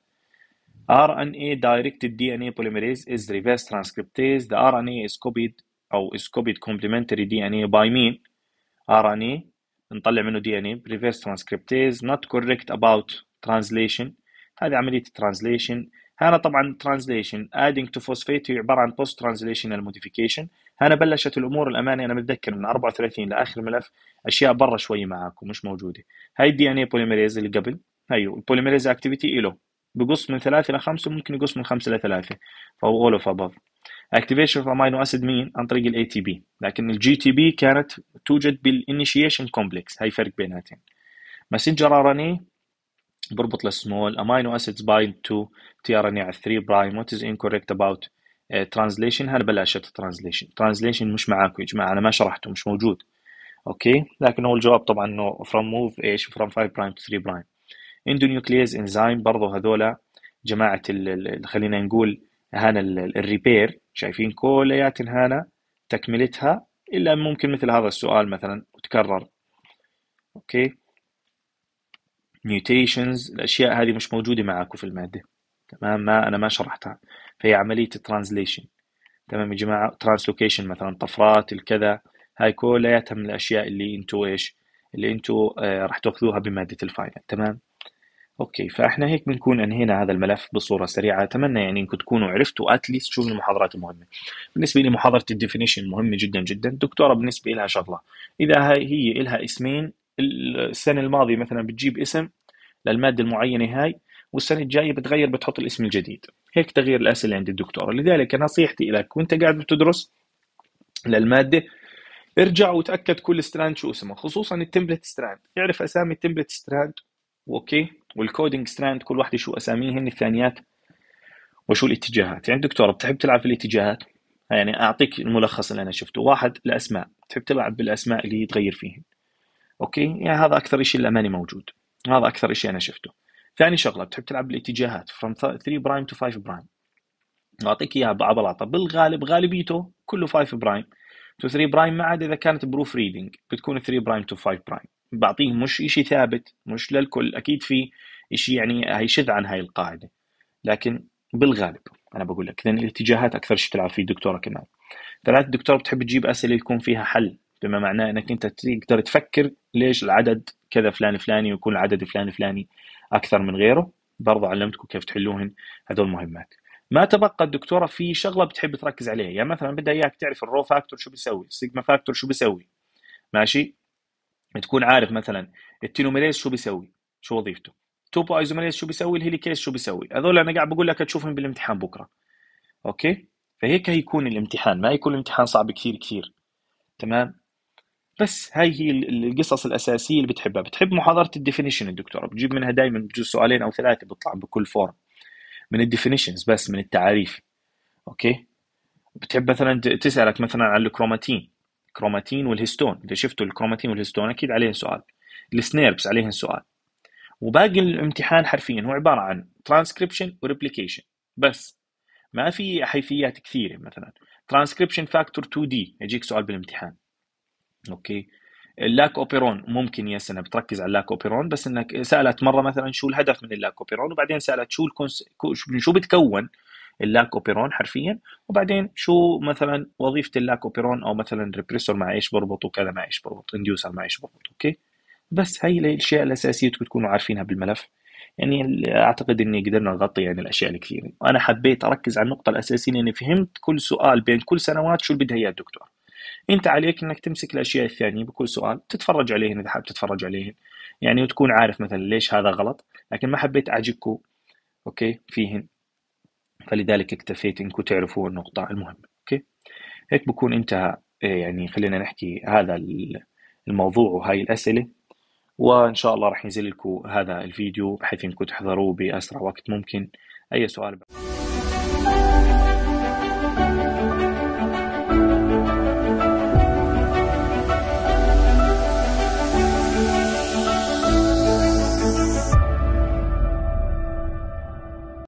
RNA-directed DNA polymerase is reverse transcriptase. The RNA is copied or is copied complementary DNA by mean RNA نطلع منه DNA reverse transcriptase not correct about translation هذه عملية translation هنا طبعا translation adding to phosphate هي عبارة عن post translational modification هنا بلشت الأمور الأمانة أنا متذكر من 34 لآخر ملف أشياء برا شوي معاكم مش موجودة هاي الدي ان اي بوليميريز اللي قبل هيو البوليميريز اكتيفيتي إله بقص من ثلاثة إلى خمسة ممكن يقص من خمسة إلى ثلاثة فهو أول أوف above activation of amino acid مين عن طريق ال ATP لكن الجي تي بي كانت توجد initiation complex هاي فرق بيناتين ماسنجر ار بربط للسمول amino acids bind to تي على 3 برايم what is incorrect about uh, translation هل بلشت translation translation مش معاكم يا جماعه انا ما شرحته مش موجود اوكي لكن هو الجواب طبعا انه from move ايش from 5 برايم to 3 برايم اندونيوكليز انزيم برضه هذولا جماعه خلينا نقول هنا الريبير شايفين كليات هنا تكملتها الا ممكن مثل هذا السؤال مثلا وتكرر اوكي ميوتيشنز الاشياء هذه مش موجوده معاكم في الماده تمام ما انا ما شرحتها فهي عمليه الترانزليشن تمام يا جماعه ترانسلوكيشن مثلا طفرات الكذا هاي كلياتها من الاشياء اللي انتم ايش اللي انتم آه راح تاخذوها بماده الفاينل تمام أوكي فإحنا هيك بنكون أنهينا هذا الملف بصورة سريعة أتمنى يعني أنكم تكونوا عرفتوا أتليست شو المحاضرات المهمة بالنسبة لي محاضرة الديفينيشن مهمة جدا جدا الدكتورة بالنسبة لها شغلة إذا هي لها اسمين السنة الماضية مثلا بتجيب اسم للمادة المعينة هاي والسنة الجاية بتغير بتحط الاسم الجديد هيك تغيير الأسئلة عند الدكتورة لذلك نصيحتي لك وانت قاعد بتدرس للمادة ارجع وتأكد كل ستراند شو اسمه خصوصا التمبلت ستراند اعرف أسامي التمبلت ستراند اوكي والكودينج ستراند كل واحده شو اساميهن الثانيات وشو الاتجاهات يعني دكتوره بتحب تلعب في الاتجاهات يعني اعطيك الملخص اللي انا شفته واحد الاسماء بتحب تلعب بالاسماء اللي تغير فيهن اوكي يعني هذا اكثر شيء الاماني موجود هذا اكثر شيء انا شفته ثاني شغله بتحب تلعب بالاتجاهات from 3 برايم to 5 برايم اعطيك اياها بعبلاطه بالغالب غالبيته كله 5 برايم تو 3 برايم ما عدا اذا كانت بروف ريدنج بتكون 3 برايم تو 5 برايم بعطيه مش إشي ثابت مش للكل أكيد في إشي يعني هيشذ عن هاي القاعدة لكن بالغالب أنا بقول لك لأن الاتجاهات أكثر شيء تلعب فيه دكتورة كمان ثلاث دكتور بتحب تجيب أسئلة يكون فيها حل بما معناه أنك أنت تقدر تفكر ليش العدد كذا فلان فلاني ويكون العدد فلان فلاني أكثر من غيره برضه علمتكم كيف تحلوهن هذول مهمات ما تبقى الدكتوره في شغله بتحب تركز عليها يعني مثلا بدها اياك تعرف الرو فاكتور شو بيسوي السيجما فاكتور شو بيسوي ماشي يعني تكون عارف مثلا التينوميريز شو بيسوي شو وظيفته توبو ايزوميريز شو بيسوي الهيليكيز شو بيسوي هذول انا قاعد بقول لك تشوفهم بالامتحان بكره اوكي فهيك هيكون الامتحان ما يكون الامتحان صعب كثير كثير تمام بس هاي هي القصص الاساسيه اللي بتحبها بتحب محاضره الديفينيشن الدكتوره بتجيب منها دائما بجوز سؤالين او ثلاثه بيطلع بكل فورم من الديفينيشنز بس من التعاريف اوكي بتحب مثلا تسالك مثلا عن الكروماتين الكروماتين والهستون اذا شفتوا الكروماتين والهستون اكيد عليهم سؤال السنيربس عليهم سؤال وباقي الامتحان حرفيا هو عباره عن ترانسكريبشن وريبليكيشن بس ما في حيثيات كثيره مثلا ترانسكريبشن فاكتور 2 دي يجيك سؤال بالامتحان اوكي اللاك اوبيرون ممكن يس انها بتركز على اللاك اوبيرون بس انك سالت مره مثلا شو الهدف من اللاك اوبيرون وبعدين سالت شو الكونس... شو بتكون اللاكوبيرون حرفيا وبعدين شو مثلا وظيفه اللاكوبيرون او مثلا ريبريسور مع ايش بربط وكذا مع ايش بربط انديوسر مع ايش بربط اوكي بس هاي الاشياء الاساسيه تكونوا عارفينها بالملف يعني اعتقد اني قدرنا نغطي يعني الاشياء الكثيره وانا حبيت اركز على النقطه الاساسيه لاني فهمت كل سؤال بين كل سنوات شو اللي بدها اياه الدكتور انت عليك انك تمسك الاشياء الثانيه بكل سؤال تتفرج عليهن اذا حاب تتفرج عليهن يعني وتكون عارف مثلا ليش هذا غلط لكن ما حبيت اعجبكم اوكي فيهن فلذلك اكتفيت انكم تعرفوا النقطة المهمة اوكي هيك بكون انتهى آه، يعني خلينا نحكي هذا الموضوع وهاي الأسئلة وإن شاء الله رح ينزل لكم هذا الفيديو بحيث انكم تحضروه بأسرع وقت ممكن أي سؤال بقى.